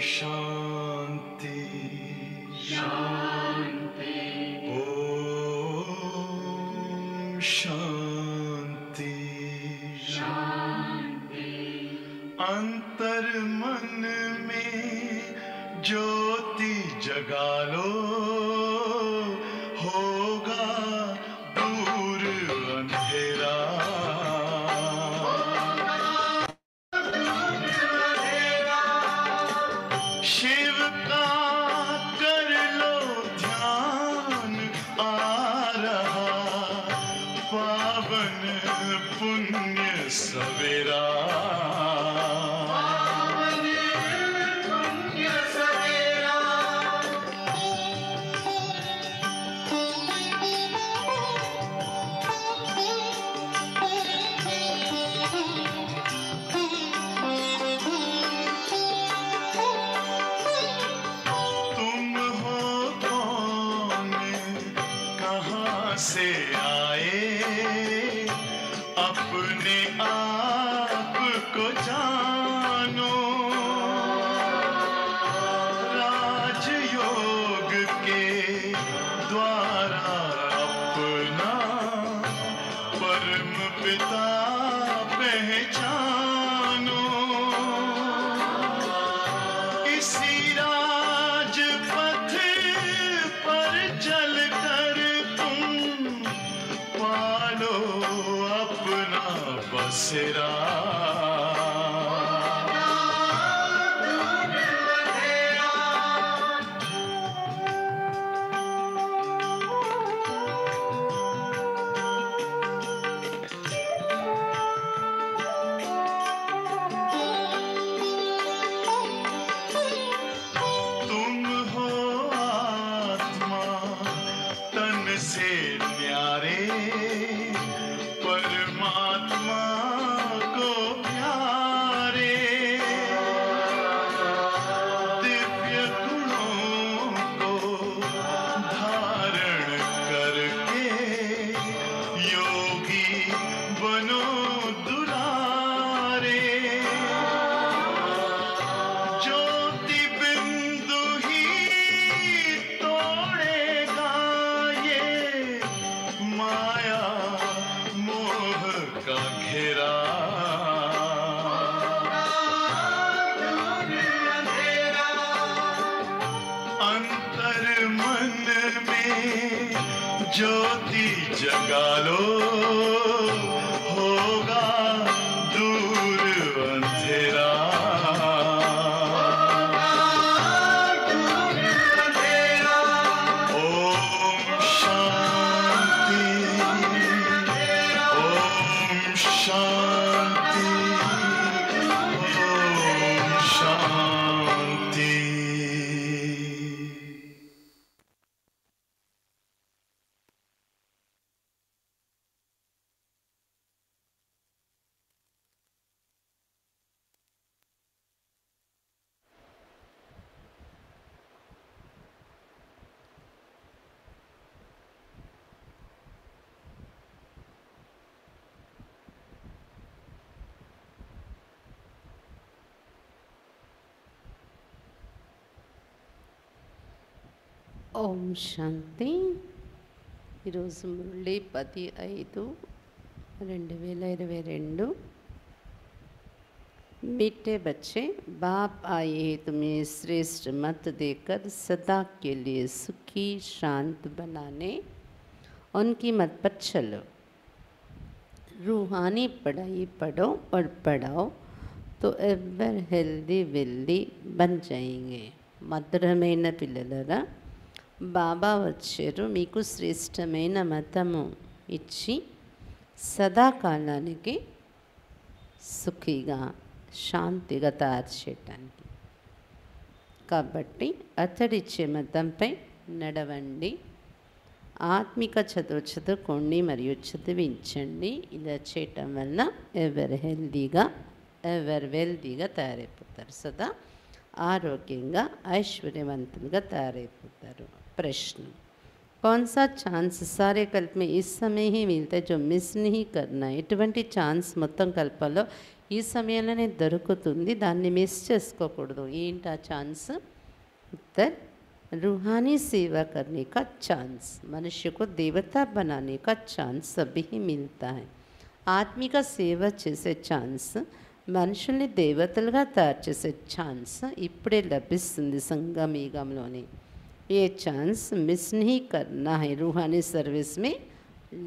shine. hasret ओम शांति ఈరోజు पद పది मीठे बच्चे बाप आए तुम्हें श्रेष्ठ मत देकर सदा के लिए सुखी शांत बनाने उनकी मत पर चलो रूहानी पढ़ाई पढ़ो और पढ़ाओ तो एवर हेल्दी वेल्दी बन जाएंगे मधुर में न బాబా వచ్చారు మీకు శ్రేష్టమైన మతము ఇచ్చి సదాకాలానికి సుఖిగా శాంతిగా తయారు చేయటానికి కాబట్టి అతడిచ్చే మతంపై నడవండి ఆత్మిక చదువు చదువుకోండి మరియు చదివించండి ఇలా చేయటం వల్ల ఎవరు హెల్దీగా ఎవరు వెల్దీగా తయారైపోతారు సదా ఆరోగ్యంగా ఐశ్వర్యవంతులుగా తయారైపోతారు ప్రశ్న कौन सा चांस सारे कल्प में इस समय ही मिलता है जो मिस नहीं करना है इत्वेंटी चांस మొత్తం కల్పాలో ఈ సమయనే దరుకుతుంది దాన్ని మిస్ చేసుకోకూడదు ఏంటి ఆ ఛాన్స్ అంత ఋహాని సేవా కర్నేక ఛాన్స్ మనిషిని దేవతని బననేక ఛాన్స్ అబ్బి హి మిల్తా ఆత్మీక సేవ చేసే ఛాన్స్ మనిషిని దేవతల గా తాచేసే ఛాన్స్ ఇప్డే లభిస్తుంది సంగమీ గమలోనే ಈ ಚಾನ್ಸ್ ಮಿಸ್ نہیں کرنا ہے روحانی ಸರ್ವಿಸ್ میں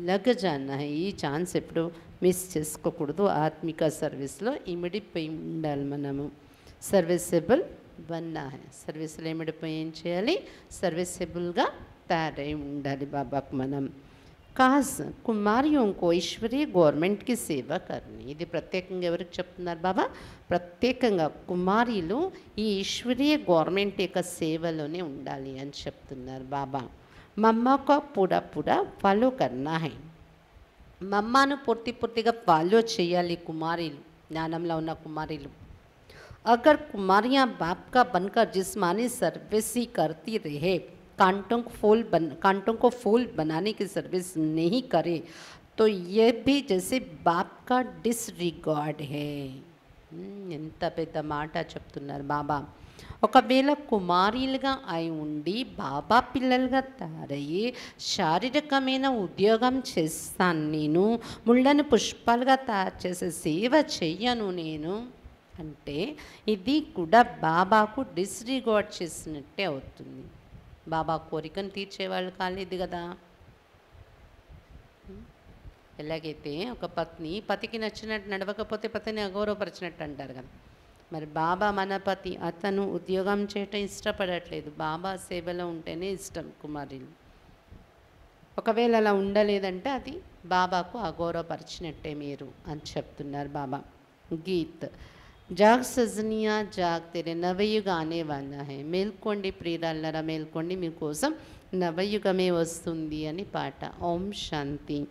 لگ جانا ಈ ಚಾನ್ಸ್ ಬಿಡೋ ಮಿಸ್ చేసుకోకూడదు ആത്മಿಕ സർവീസ് లో ఇమిడి పె ఉండాల మనము సర్వీസబుల్ બનना है सर्विस लेमिड पे इन చేయాలి సర్వీസబుల్ గా తయారై ఉండాలి బాబాకు మనం ಕಾಸ್ ಕುಮಾರಿಯೊಂಕೋ ಈಶ್ವರೀಯ గవర్నమెంట్కి సేవ కర్ని ఇది ప్రత్యేకంగా ఎవరికి చెప్తున్నారు బాబా ప్రత్యేకంగా కుమారీలు ఈ ఈశ్వరీయ గవర్నమెంట్ యొక్క సేవలోనే ఉండాలి అని చెప్తున్నారు బాబా మమ్మక పుడ పుడ ఫాలో కన్నా హై మమ్మను పూర్తి పూర్తిగా ఫాలో చేయాలి కుమారీలు జ్ఞానంలో ఉన్న కుమారీలు అగర్ కుమారియాँ బాప్ కా బన్కర్ జిస్మానీ సర్వీస్ ही करती रहे కాంటంకు పూల్ కాంటంకు పూల్ బనాని కి సర్వీస్ నేహి కరే తో యేబి జైసే బాప్ కా డిస్రిగార్డ్ హై ఎంత పెద్ద మాట అంటున్నార బాబా ఒకవేళ కుమారిలగా అయి ఉండి బాబా పిల్లలగా తారే శారీరకమేన ఉద్యోగం చేస్తా నిను ముళ్ళన పుష్పలగా తచేసే సేవ చేయను నేను అంటే ఇది కుడ బాబాకు డిస్రిగార్డ్ చేసినట్టు అవుతుంది బాబా కోరికను తీర్చేవాళ్ళు కాలేదు కదా ఎలాగైతే ఒక పత్ని పతికి నచ్చినట్టు నడవకపోతే పతిని అగౌరవపరిచినట్టు అంటారు కదా మరి బాబా మన పతి అతను ఉద్యోగం చేయటం ఇష్టపడట్లేదు బాబా సేవలో ఉంటేనే ఇష్టం కుమారులు ఒకవేళ అలా ఉండలేదంటే అది బాబాకు అగౌరవపరిచినట్టే మీరు అని చెప్తున్నారు బాబా గీత్ जाग सजनिया जाग तेरे नवयुग आने वाला है मेलकोंडी प्रीरा लरा मेलकोंडी नवयुगमे वस्तुंदी अनि ओम शांति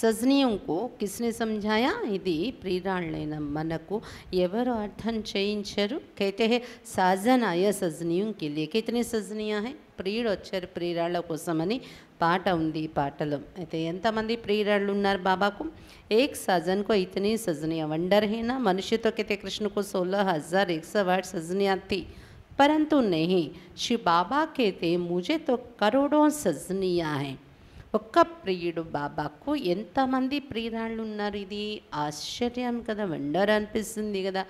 सजनियों को किसने समझाया इधर प्रियरा मन को एवर अर्थन चेरू कहते हैं साजन आया सजनियों के लिए कितने सजनिया हैं प्रियर प्रियरासमनी पाट उटल अतम प्रियरा बाबा को एक सजन को इतनी सजनी वंडरहीना मनुष्य तो कहते कृष्ण को सोलह हजार एक सौ आठ सजनी थी परंतु नहीं श्री बाबा कहते मुझे तो करोड़ों सजनियाँ हैं ఒక్క ప్రియుడు బాబాకు ఎంతమంది ప్రియురాళ్ళు ఉన్నారు ఇది ఆశ్చర్యం కదా వండర్ అనిపిస్తుంది కదా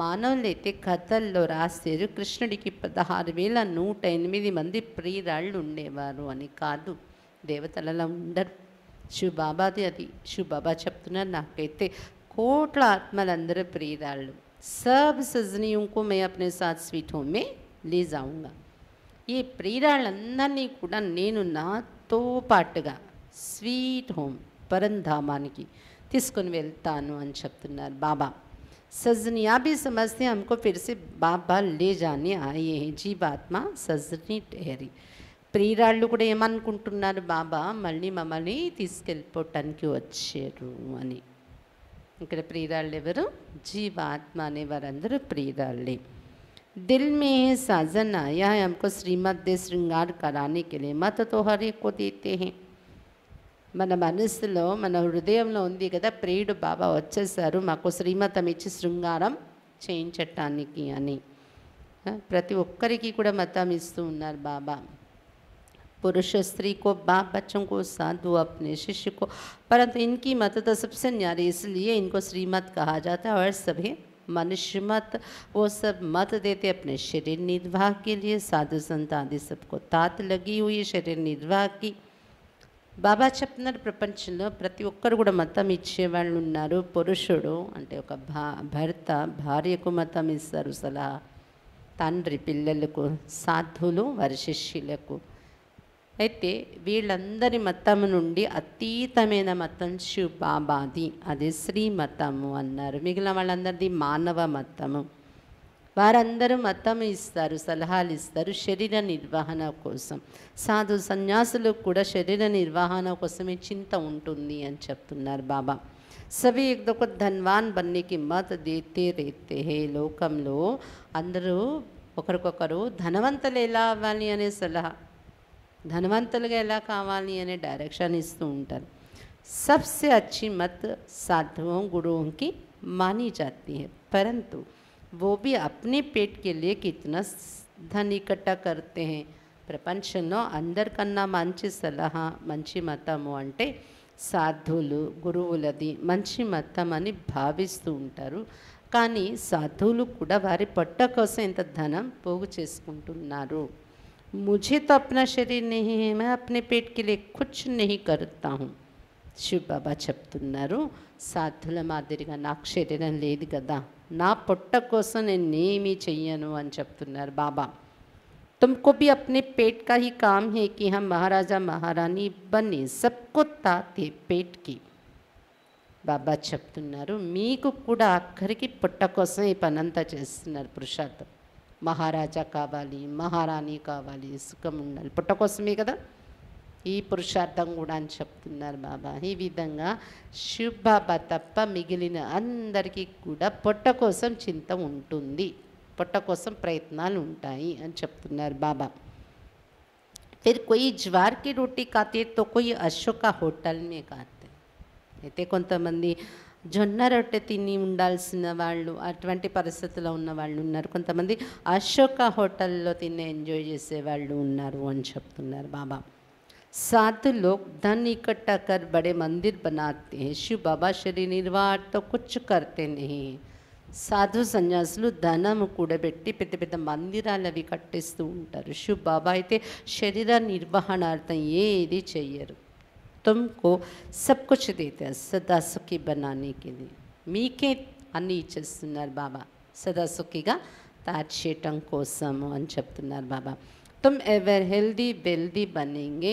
మానవులైతే కథల్లో రాశారు కృష్ణుడికి పదహారు వేల నూట ఎనిమిది మంది ప్రియురాళ్ళు ఉండేవారు అని కాదు దేవతలలో ఉండరు శివబాబాది అది శివబాబా చెప్తున్నారు నాకైతే కోట్ల ఆత్మలందరూ ప్రియురాళ్ళు సబ్ सजनियों को मैं अपने साथ स्वीट होम में ले जाऊंगा కూడా నేను నా तो पाट स्वीट होम परंधा की तस्को वेता बाबा सजनी आप भी समझते हैं हमको फिर से बाबा ले जाने आए हैं जीव आत्मा सजनी टेहरी प्रियरा बाबा मल्ल ममलपोटा की वचर अक प्रियरावर जीव आत्मा प्रियरा दिल में आया है हमको श्रीमद दे श्रृंगार कराने के लिए मत तो हर एक को देते हैं मन मन मन हृदय में उ कदा బాబా बाबा మాకు శ్రీమతం ఇచ్చి శృంగారం श्रृंगार चटा की ఒక్కరికి కూడా మతం ఇస్తూ पुरुष स्त्री को बाप बच्चों को साधु अपने शिष्य को परंतु इनकी मत तो सबसे न्यारी इसलिए इनको श्रीमत कहा जाता है और सभी मनुष्य मत वो सब मत देते अपने शरीर निर्वाह के लिए साधु संत आदि सबको तात लगी हुई శరీర నిర్వాహకి బాబా చెప్తున్నారు ప్రపంచంలో ప్రతి ఒక్కరు కూడా మతం ఇచ్చేవాళ్ళు ఉన్నారు పురుషుడు అంటే ఒక భా భర్త భార్యకు మతం ఇస్తారు సలహా తండ్రి పిల్లలకు సాధువులు వారి శిష్యులకు అయితే వీళ్ళందరి మతం నుండి అతీతమైన మతం శుభాబాది అది శ్రీ మతము అన్నారు మిగిలిన వాళ్ళందరిది మానవ మతము వారందరూ మతం ఇస్తారు సలహాలు ఇస్తారు శరీర నిర్వహణ కోసం సాధు సన్యాసులకు కూడా శరీర నిర్వహణ కోసమే చింత ఉంటుంది అని చెప్తున్నారు బాబా సవి ఒక ధన్వాన్ బన్నీకి మత దేతే రేతే హే లోకంలో అందరూ ఒకరికొకరు ధనవంతులు ఎలా అవ్వాలి అనే సలహా ధనవంతులుగా ఎలా కావాలి అనే డైరెక్షన్ ఇస్తూ ఉంటారు సబ్సే అచ్చి మత్ साधुओं గురువుకి మాని मानी పరంతు है అప్నే वो भी अपने ధన్ ఇకట్టా लिए ప్రపంచంలో అందరికన్నా మంచి సలహా మంచి మతము అంటే సాధువులు గురువులది మంచి మతం అని భావిస్తూ ఉంటారు కానీ సాధువులు కూడా వారి పొట్ట కోసం ఇంత ధనం పోగు చేసుకుంటున్నారు मुझे तो अपना शरीर नहीं है मैं अपने पेट के लिए कुछ नहीं करता हूँ शिव बाबा चुप्त साधु मादरी का ना शरीर लेदा ना पुट कोस नेमी चयन अब्त बाबा तुमको भी अपने पेट का ही काम है कि हम महाराजा महारानी बने सबको ताते पेट की बाबा चुप्त अखर की पुट कोसम पनता चुनाव మహారాజా కావాలి మహారాణి కావాలి సుఖం ఉండాలి పుట్టకోసమే కదా ఈ పురుషార్థం కూడా అని చెప్తున్నారు బాబా ఈ విధంగా శివ బాబా తప్ప మిగిలిన అందరికీ కూడా పొట్ట కోసం చింత ఉంటుంది పొట్ట కోసం ప్రయత్నాలు ఉంటాయి అని చెప్తున్నారు బాబా फिर कोई ज्वार की रोटी खाते तो कोई अशोका होटल में खाते అయితే కొంతమంది జొన్న రొట్టె తిని ఉండాల్సిన వాళ్ళు అటువంటి పరిస్థితిలో ఉన్న వాళ్ళు ఉన్నారు కొంతమంది అశోక హోటల్లో తిని ఎంజాయ్ చేసే వాళ్ళు ఉన్నారు అని చెప్తున్నారు బాబా సాధులో लोग धन బడే మందిర్ बड़े मंदिर బాబా శరీ शिव बाबा शरीर సాధు సన్యాసులు ధనము కూడబెట్టి పెద్ద పెద్ద మందిరాలు అవి కట్టేస్తూ ఉంటారు శివ బాబా అయితే శరీర నిర్వహణార్థం ఏది చెయ్యరు तुमको सब कुछ देते हैं सदा सुखी बनाने के लिए मीके अनीचनर बाबा सदा सुखीगा ताचेटं कोसम अंशप्तनर बाबा तुम एवर हेल्दी बेल्दी बनेंगे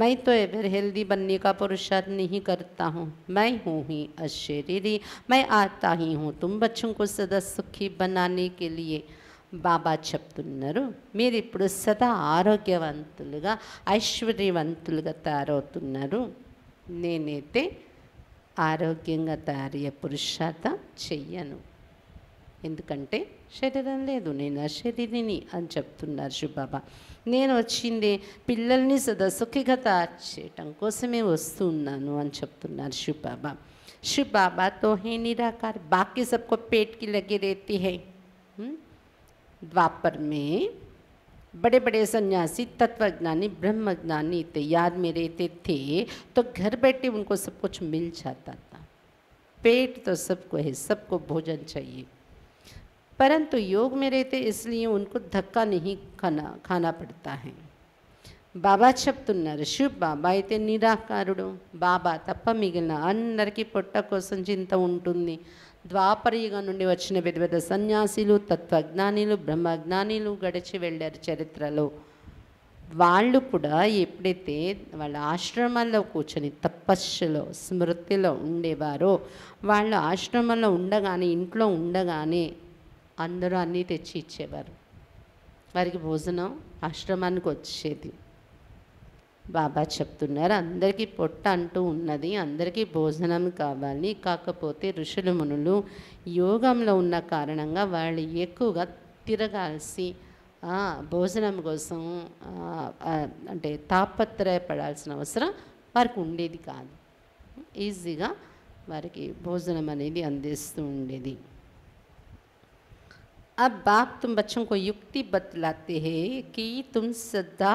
मैं तो एवर हेल्दी बनने का पुरुषार्थ नहीं करता हूँ मैं हूँ ही अशरीरी मैं आता ही हूँ तुम बच्चों को सदा सुखी बनाने के लिए బాబా చెప్తున్నారు మీరు ఇప్పుడు సదా ఆరోగ్యవంతులుగా ఐశ్వర్యవంతులుగా తయారవుతున్నారు నేనైతే ఆరోగ్యంగా తయారయ్యే పురుషార్థ చెయ్యను ఎందుకంటే శరీరం లేదు నేను ఆ శరీరిని అని చెప్తున్నారు శుబాబా నేను వచ్చింది పిల్లల్ని సదా సుఖిగా తయారు చేయటం కోసమే వస్తున్నాను అని చెప్తున్నారు శుబాబా శుబాబా తో హే నిరాకార్ బాకీ సబ్కో పేట్కి లగే రేతి హై द्वापर में बड़े बड़े सन्यासी तत्वज्ञानी ब्रह्मज्ञानी थे याद में रहते थे तो घर बैठे उनको सब कुछ मिल जाता था पेट तो सबको है सबको भोजन चाहिए परंतु योग में रहते इसलिए उनको धक्का नहीं खाना खाना पड़ता है बाबा బాబా చెప్తున్నారు बाबा इतने అయితే बाबा तप తప్ప మిగిలిన की పొట్ట కోసం चिंता ఉంటుంది ద్వాపరయుగం నుండి వచ్చిన పెద్ద పెద్ద సన్యాసులు తత్వజ్ఞానిలు బ్రహ్మజ్ఞానిలు గడిచి వెళ్ళారు చరిత్రలో వాళ్ళు కూడా ఎప్పుడైతే వాళ్ళ ఆశ్రమంలో కూర్చొని తపస్సులో స్మృతిలో ఉండేవారో వాళ్ళు ఆశ్రమంలో ఉండగానే ఇంట్లో ఉండగానే అందరూ అన్నీ తెచ్చి ఇచ్చేవారు వారికి భోజనం ఆశ్రమానికి వచ్చేది బాబా చెప్తున్నారు అందరికీ పొట్ట అంటూ ఉన్నది అందరికీ భోజనం కావాలి కాకపోతే ఋషులు మునులు యోగంలో ఉన్న కారణంగా వాళ్ళు ఎక్కువగా తిరగాల్సి భోజనం కోసం అంటే తాపత్రయపడాల్సిన అవసరం వారికి ఉండేది కాదు ఈజీగా వారికి భోజనం అనేది అందిస్తూ ఉండేది ఆ बाप तुम बच्चों యుక్తి युक्ति बतलाते తుమ్ कि तुम सदा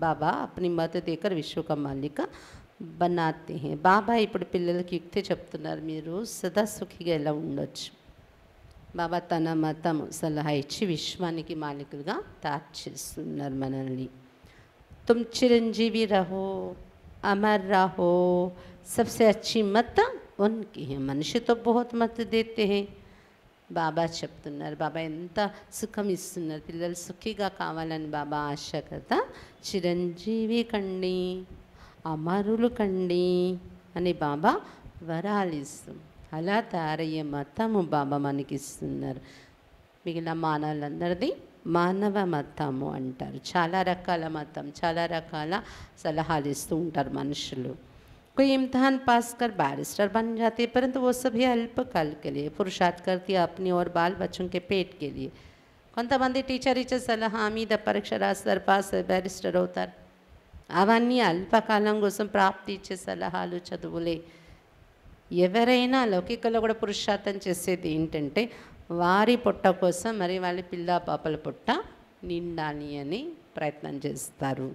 बाबा अपनी मत देकर विश्व का मालिक बनाते हैं बाबा इपड़ पिल की युक्ति चुप्त सदा सुखी उड़ी बाबा तन मत सलह इच्छी विश्वा की मालिक मन तुम चिरंजीवी रहो अमर रहो सबसे अच्छी मत उनकी है मनुष्य तो बहुत मत देते हैं బాబా చెప్తున్నారు బాబా ఎంత సుఖం ఇస్తున్నారు పిల్లలు సుఖిగా కావాలని బాబా ఆశ కదా చిరంజీవి కండి అమరులు కండి అని బాబా వరాలు ఇస్తుంది అలా తయారయ్యే మతము బాబా మనకిస్తున్నారు మిగిలిన మానవులందరిది మానవ మతము అంటారు చాలా రకాల మతం చాలా రకాల సలహాలు ఇస్తూ ఉంటారు మనుషులు कोई इम्तहान पास कर बैरिस्टर बन जाते परंतु वो सभी अल्पकाल के लिए पुरुषार्थ करती है अपनी और बाल बच्चों के पेट के लिए కొంతమంది టీచర్ ఇచ్చే సలహా మీద పరీక్ష రాస్తారు పాస్ బ్యారిస్టర్ అవుతారు అవన్నీ అల్పకాలం కోసం ప్రాప్తి ఇచ్చే సలహాలు చదువులే ఎవరైనా లౌకికలో కూడా పురుషార్థం చేసేది ఏంటంటే వారి పొట్ట కోసం మరి వాళ్ళ పిల్ల పాపల పొట్ట నిండాలి అని ప్రయత్నం చేస్తారు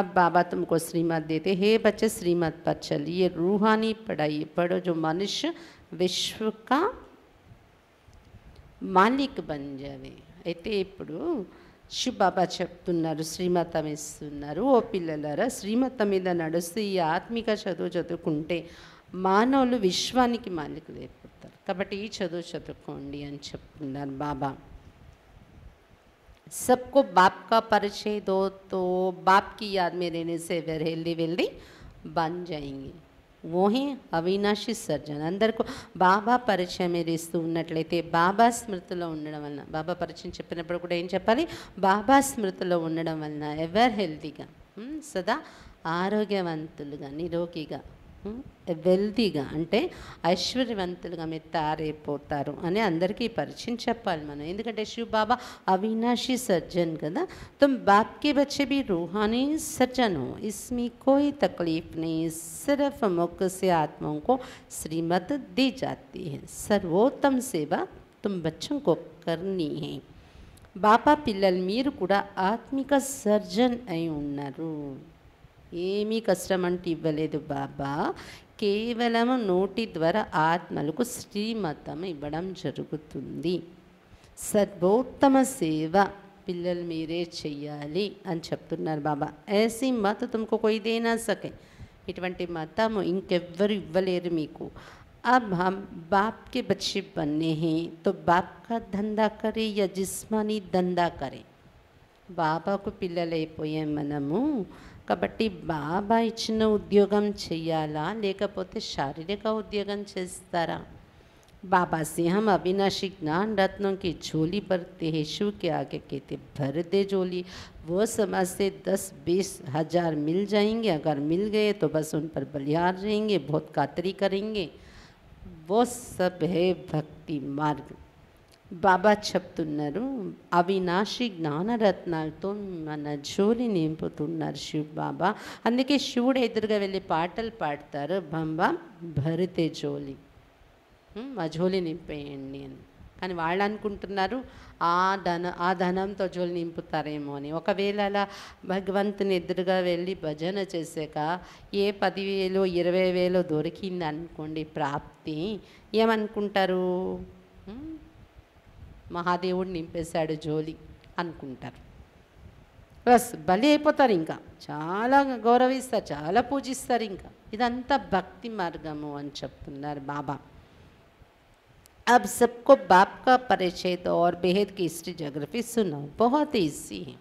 अब बाबा तुमको श्रीमत देते हे बच्चे श्रीमत पर चलिए रूहानी पढ़ाइए पढ़ो जो मनुष्य విశ్వ మాలిక్ బంజావి అయితే ఇప్పుడు శివబాబా చెప్తున్నారు శ్రీమతం ఇస్తున్నారు ఓ పిల్లలరా శ్రీమతం మీద నడుస్తూ ఈ ఆత్మిక చదువు చదువుకుంటే మానవులు విశ్వానికి మాలికులు అయిపోతారు కాబట్టి ఈ చదువు చదువుకోండి అని చెప్తున్నారు బాబా सबको बाप का परिचय दो तो बाप की याद में रहने से वहरेली वेल्दी बन అవినాశి సర్జన్ అందరికీ బాబా పరిచయం మీరు ఇస్తూ ఉన్నట్లయితే బాబా స్మృతిలో ఉండడం వలన బాబా పరిచయం చెప్పినప్పుడు కూడా ఏం చెప్పాలి బాబా స్మృతిలో ఉండడం వలన ఎవర్ హెల్తీగా సదా ఆరోగ్యవంతులుగా నిరోగిగా వెల్దిగా అంటే ఐశ్వర్యవంతులుగా మి తయారే పోతారు అని అందరికి పరిచయం చెప్పాలి మన ఎందుకంటే శివబాబా అవినాశి సర్జన్ కదా tum बाप के बच्चे भी रूहानी सजन हो इसमें कोई तकलीफ नहीं सिर्फ मोकसे आत्माओं को श्रीमद दी जाती है सर्वोत्तम सेवा तुम बच्चों को करनी है बापा పిల్లల్మీరు కూడా ఆత్మిక సర్జన్ అయి ఉన్నారు ఏమీ కష్టం అంటే ఇవ్వలేదు బాబా కేవలము నోటి ద్వారా ఆత్మలకు శ్రీమతం ఇవ్వడం జరుగుతుంది సర్వోత్తమ సేవ పిల్లలు మీరే చెయ్యాలి అని చెప్తున్నారు బాబా ఏసీ మత తుమ్కు కొయిదేనా సకే ఇటువంటి మతము ఇంకెవ్వరు ఇవ్వలేరు మీకు అబ్ हम बाप के बच्चे बनने हैं तो बाप కరే धंधा करें या जिस्मानी బాబాకు పిల్లలైపోయాం మనము కాబట్టి बाबा ఇచ్చిన उद्योग चेयला लेकिन शारीरिक उद्योग చేస్తారా बाबा सिंह अविनाशी ज्ञान रत्नों की झोली भरते हैं शिव के आगे कहते भर दे झोली वो समाज से दस बीस हजार मिल जाएंगे अगर मिल गए तो बस उन पर बलिहार रहेंगे बहुत कातरी करेंगे वो सब है भक्ति मार्ग బాబా చెప్తున్నారు అవినాశి జ్ఞానరత్నాలతో మన జోలి నింపుతున్నారు శివ్ బాబా అందుకే శివుడు ఎదురుగా వెళ్ళి పాటలు పాడతారు బంబ భరితే జోలి మా జోలి నింపేయండి అని కానీ వాళ్ళు అనుకుంటున్నారు ఆ ధన ఆ ధనంతో జోలు నింపుతారేమో అని ఒకవేళ అలా భగవంతుని ఎదురుగా వెళ్ళి భజన చేశాక ఏ పదివేలు ఇరవై వేలు దొరికింది అనుకోండి ప్రాప్తి ఏమనుకుంటారు महादेव निंपेशा जोली अटर बस बलिपतर इंका चला गौरव चाल पूजिस्टर इंका इद्त भक्ति मार्गमुन बाबा अब सबको बाप का परिचय तो और बेहद की हिस्ट्री जोग्रफी सुना बहुत ईजी है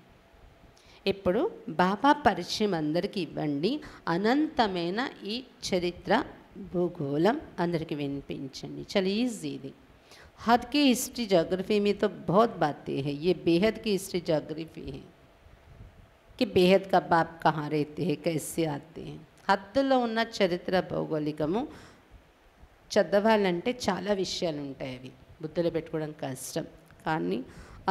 इपड़ बाबा परचय अंदर की बड़ी अनतम चरत्र भूगोल अंदर की विपची चल ईजी हद की हिस्ट्री जोग्राफी में तो बहुत बातें हैं ये बेहद की हिस्ट्री जोग्राफी है कि बेहद का बाप कहाँ रहते हैं कैसे आते हैं హద్దులో ఉన్న చరిత్ర భౌగోళికము చదవాలంటే చాలా విషయాలు ఉంటాయి అవి బుద్ధులు పెట్టుకోవడం కష్టం కానీ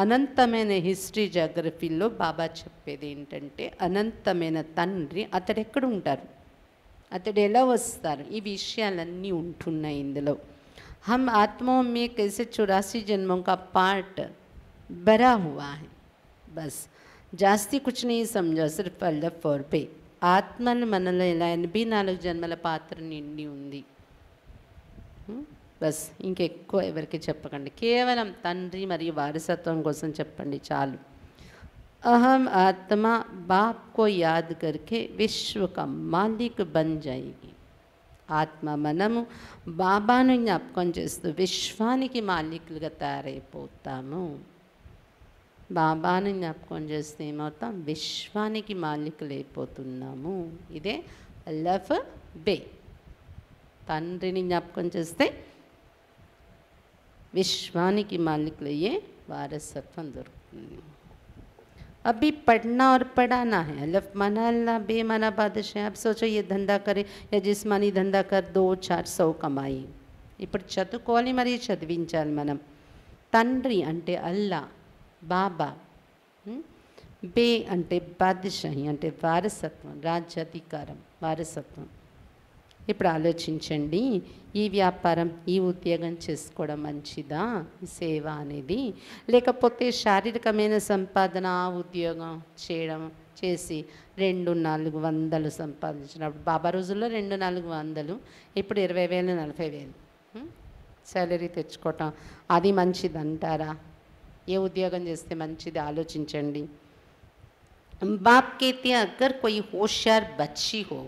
అనంతమైన హిస్టరీ జాగ్రఫీలో బాబా చెప్పేది ఏంటంటే అనంతమైన తండ్రి అతడెక్కడ ఉంటారు అతడు ఎలా వస్తారు ఈ విషయాలన్నీ ఉంటున్నాయి ఇందులో हम आत्माओं में कैसे चौरासी जन्मों का पार्ट भरा हुआ है बस जास्ती कुछ नहीं समझो सिर्फ पल्ल फोर पे आत्मा मन लेन भी नाग जन्म पात्र निंडी हम्म, बस इंको एवर की चपकं केवल तंत्री मरी वारसत्व कोसम चपंडी चालू अहम आत्मा बाप को याद करके विश्व का मालिक बन जाएगी ఆత్మ మనము బాబాను జ్ఞాపకం చేస్తూ విశ్వానికి మాలికులుగా తయారైపోతాము బాబాను జ్ఞాపకం చేస్తే ఏమవుతాం విశ్వానికి అయిపోతున్నాము ఇదే లవ్ బే తండ్రిని జ్ఞాపకం చేస్తే విశ్వానికి మాలికులయ్యే వారసత్వం దొరుకుతుంది अभी पढ़ना और पढ़ाना है अलफ मना अल्लाह बेमाना बादश है आप सोचो ये धंधा करे या जिसमानी धंधा कर दो चार सौ कमाई इपड़ चतकोली मरी चदव मन तंड्री अंटे अल्लाह बाबा हम्म? बे अंटे बादशाही अंटे वारसत्व राज्य अधिकार वारसत्व ఇప్పుడు ఆలోచించండి ఈ వ్యాపారం ఈ ఉద్యోగం చేసుకోవడం మంచిదా సేవ అనేది లేకపోతే శారీరకమైన సంపాదన ఉద్యోగం చేయడం చేసి రెండు నాలుగు వందలు సంపాదించినప్పుడు బాబా రోజుల్లో రెండు నాలుగు వందలు ఇప్పుడు ఇరవై వేలు నలభై వేలు శాలరీ తెచ్చుకోవటం అది మంచిది అంటారా ఏ ఉద్యోగం చేస్తే మంచిది ఆలోచించండి बाप कहते కొయ్యి హోషార్ బచ్చి హో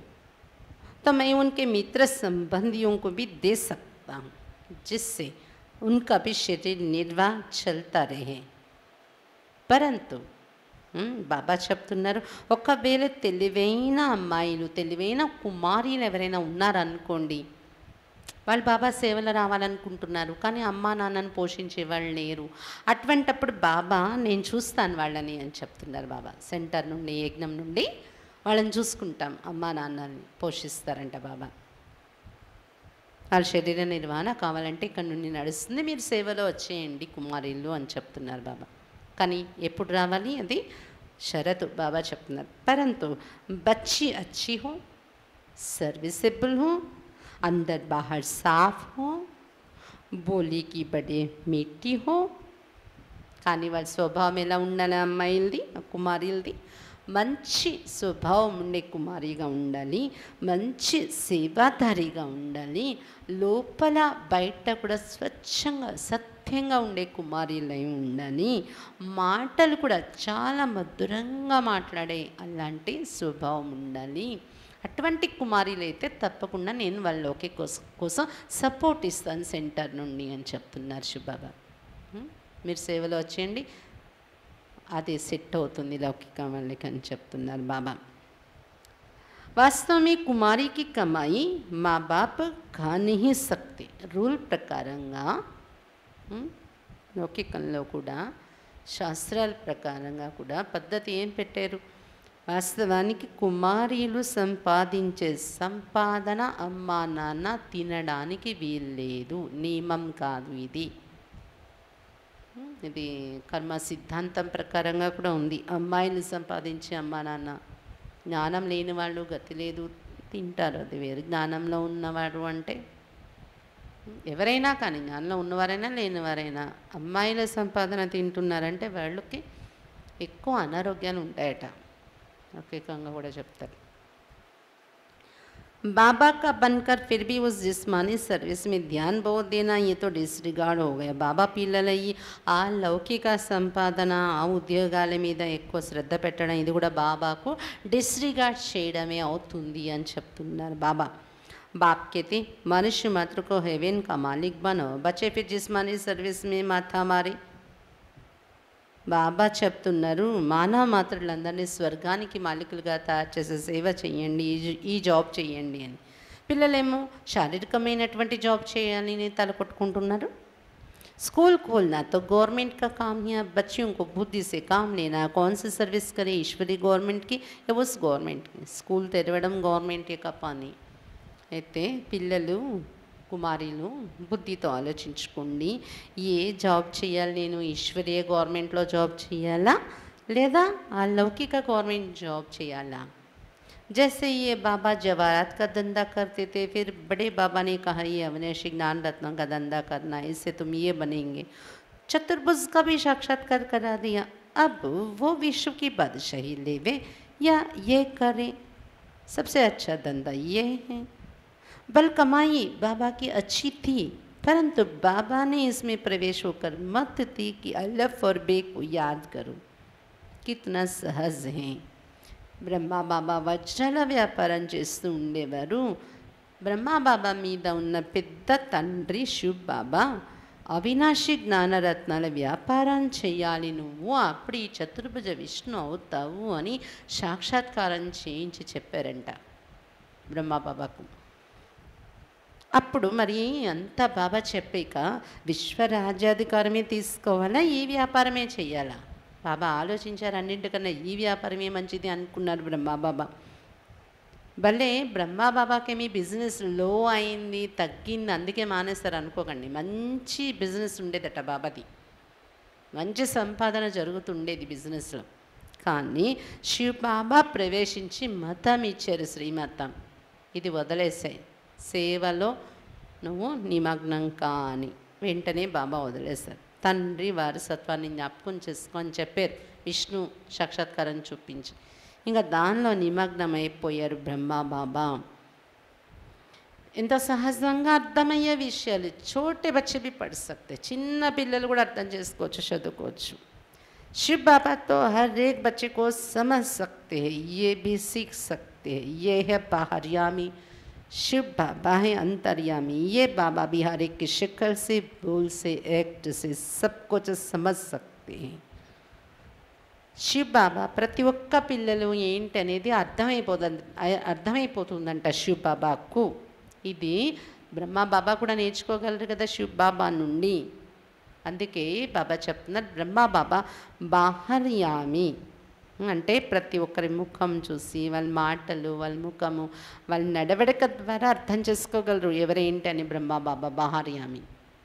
तो मैं उनके मित्र संबंधियों को भी दे सकता हूँ जिससे उनका भी शरीर निर्वाह चलता रहे పరంతు బాబా చెప్తున్నారు ఒకవేళ తెలివైన అమ్మాయిలు తెలివైన కుమారులు ఎవరైనా ఉన్నారనుకోండి వాళ్ళు బాబా సేవలు రావాలనుకుంటున్నారు కానీ అమ్మా నాన్నను పోషించే వాళ్ళు లేరు అటువంటప్పుడు బాబా నేను చూస్తాను వాళ్ళని అని చెప్తున్నారు బాబా సెంటర్ నుండి యజ్ఞం నుండి వాళ్ళని చూసుకుంటాం అమ్మా నాన్నని పోషిస్తారంట బాబా వాళ్ళ శరీర నిర్వహణ కావాలంటే ఇక్కడ నుండి నడుస్తుంది మీరు సేవలో వచ్చేయండి కుమారీలు అని చెప్తున్నారు బాబా కానీ ఎప్పుడు రావాలి అది షరతు బాబా చెప్తున్నారు పరంతు బచ్చి అచ్చి హో సర్వీసెబుల్ హో అందర్ బాహర్ సాఫ్ హో బోలీకి బడే మిట్టి హో కానీ వాళ్ళ స్వభావం ఎలా ఉండాలి అమ్మాయిలది కుమారీలది మంచి స్వభావం ఉండే కుమారిగా ఉండాలి మంచి సేవాధారిగా ఉండాలి లోపల బయట కూడా స్వచ్ఛంగా సత్యంగా ఉండే కుమారిలై ఉండాలి మాటలు కూడా చాలా మధురంగా మాట్లాడే అలాంటి స్వభావం ఉండాలి అటువంటి కుమారులు అయితే తప్పకుండా నేను వాళ్ళకి ఒకే కోసం సపోర్ట్ ఇస్తాను సెంటర్ నుండి అని చెప్తున్నారు శుభాబా మీరు సేవలో వచ్చేయండి అది సెట్ అవుతుంది లౌకిక వాళ్ళకి అని చెప్తున్నారు బాబా వాస్తవమే కుమారికి కమాయి మా బాప్ కానీ శక్తి రూల్ ప్రకారంగా లౌకికంలో కూడా శాస్త్రాల ప్రకారంగా కూడా పద్ధతి ఏం పెట్టారు వాస్తవానికి కుమారీలు సంపాదించే సంపాదన అమ్మా నాన్న తినడానికి వీల్లేదు నియమం కాదు ఇది ఇది కర్మ సిద్ధాంతం ప్రకారంగా కూడా ఉంది అమ్మాయిని సంపాదించి అమ్మా నాన్న జ్ఞానం లేని వాళ్ళు గతి లేదు తింటారు అది వేరు జ్ఞానంలో ఉన్నవాడు అంటే ఎవరైనా కానీ జ్ఞానంలో ఉన్నవారైనా లేనివారైనా అమ్మాయిల సంపాదన తింటున్నారంటే వాళ్ళకి ఎక్కువ అనారోగ్యాలు ఉంటాయట ప్రత్యేకంగా కూడా చెప్తారు बाबा का बनकर फिर भी उस जिस्मानी सर्विस में ध्यान बहुत देना ये तो डिसरिगार्ड हो गया बाबा पील आ लौकिक संपादन आ उद्योग श्रद्धा इध बाबा को डिस्रिगारेयड़मे से बाबा बाप के थे मनुष्य मात्र को हेवेन का मालिक बनो बच्चे फिर जिस्मानी सर्विस में माथा मारी బాబా చెప్తున్నారు మానవ మాత్రులందరినీ స్వర్గానికి మాలికలుగా తయారు చేసే సేవ చేయండి ఈ జాబ్ చేయండి అని పిల్లలేమో శారీరకమైనటువంటి జాబ్ చేయాలని తలపట్టుకుంటున్నారు स्कूल खोलना तो गवर्नमेंट का काम है बच्चियों को बुद्धि से काम लेना कौन सी सर्विस करें ईश्वरी गवर्नमेंट స్కూల్ తెరవడం గవర్నమెంట్ యొక్క పని అయితే పిల్లలు कुमारी बुद्धि तो आलोची ये जॉब నేను नैन ईश्वरीय गवर्नमेंट जॉब चेयला लेदा अलौकिक गवर्नमेंट जॉब चेयला जैसे ये बाबा जवाहरात का धंधा करते थे फिर बड़े बाबा ने कहा ये अवनेशी ज्ञान रत्न का धंधा करना इससे तुम ये बनेंगे चतुर्भुज का भी साक्षात्कार करा दिया अब वो विश्व की बादशाही लेवे या ये करें सबसे अच्छा धंधा ये है बल कमाई बाबा की अच्छी थी परंतु बाबा ने इसमें प्रवेश होकर मत थी कि अलफ और बे को याद करो कितना सहज है ब्रह्मा बाबा वज्रल व्यापार चेस्तुंडे वरु ब्रह्मा बाबा मीद उन्न पिद्द तंड्री शुभ बाबा अविनाशी ज्ञान रत्न व्यापार चेयली नव्वो अपड़ी चतुर्भुज विष्णु अवता साक्षात्कार चपार ब्रह्मा बाबा को అప్పుడు మరి అంతా బాబా చెప్పాక విశ్వరాజ్యాధికారమే తీసుకోవాలా ఈ వ్యాపారమే చేయాలా బాబా ఆలోచించారు అన్నింటికన్నా ఈ వ్యాపారమే మంచిది అనుకున్నారు బ్రహ్మాబాబా భలే బ్రహ్మాబాబాకేమీ బిజినెస్ లో అయింది తగ్గింది అందుకే మానేస్తారు అనుకోకండి మంచి బిజినెస్ ఉండేదట బాబాది మంచి సంపాదన జరుగుతుండేది బిజినెస్లో కానీ శివ బాబా ప్రవేశించి మతం ఇచ్చారు శ్రీమతం ఇది వదిలేసాయి సేవలో నువ్వు నిమగ్నం కాని వెంటనే బాబా వదిలేశారు తండ్రి వారసత్వాన్ని జ్ఞాపకం చేసుకొని చెప్పారు విష్ణు సాక్షాత్కారం చూపించి ఇంకా దానిలో నిమగ్నం అయిపోయారు బ్రహ్మ బాబా ఎంత సహజంగా అర్థమయ్యే విషయాలు చోటే బచ్చి పడిస్తే చిన్న పిల్లలు కూడా అర్థం చేసుకోవచ్చు చదువుకోవచ్చు శివ్ బాబాతో హరేక్ हर एक बच्चे को समझ सकते हैं ये भी सीख शिव बाबा हैं अंतर्यामी ये बाबा बिहारी के शिखर से बोल से एक्ट से सब कुछ समझ सकते हैं शिव बाबा प्रति पिलू एटने अर्थम अर्थम शिव बाबा को इधी ब्रह्म बाबा को ने कदा शिव बाबा नीं अंके बाबा चुप्त ब्रह्म बाबा बाहर्यामी అంటే ప్రతి ఒక్కరి ముఖం చూసి వల్ మాటలు వల్ ముఖము వల్ నడవరక ద్వారా అర్థం చేసుకోగలరు ఇవర ఏంటి అని బ్రహ్మ బాబా బహిర్యామి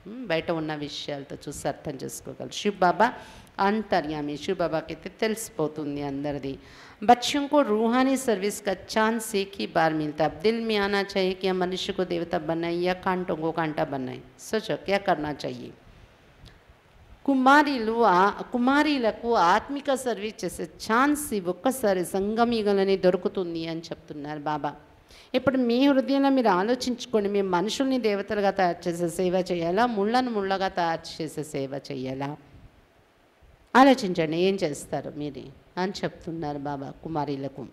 హ్మైట ఉన్న విషయాల తో చూసి అర్థం చేసుకోగలరు శుభ బాబా అంతర్యామి శుభ బాబా క్తి తల్స్ పొందుంది అందరిది బచ్చం కో రూహాని సర్వీస్ కచ్ఛాన శిఖి బార్ మిల్తాబ్ dil me aana chahiye kya manush ko devata banaye ya kaanto ko kaanta banaye sachak kya karna chahiye కుమారీలు కుమారీలకు ఆత్మిక సర్వీస్ చేసే ఛాన్స్ ఒక్కసారి సంగమీగలనే దొరుకుతుంది అని చెప్తున్నారు బాబా ఇప్పుడు మీ హృదయంలో మీరు ఆలోచించుకోండి మేము మనుషుల్ని దేవతలుగా తయారు చేసే సేవ చేయాలా ముళ్ళను ముళ్ళగా తయారు చేసే సేవ చేయాలా ఆలోచించండి ఏం చేస్తారు మీరు అని చెప్తున్నారు బాబా కుమారీలకు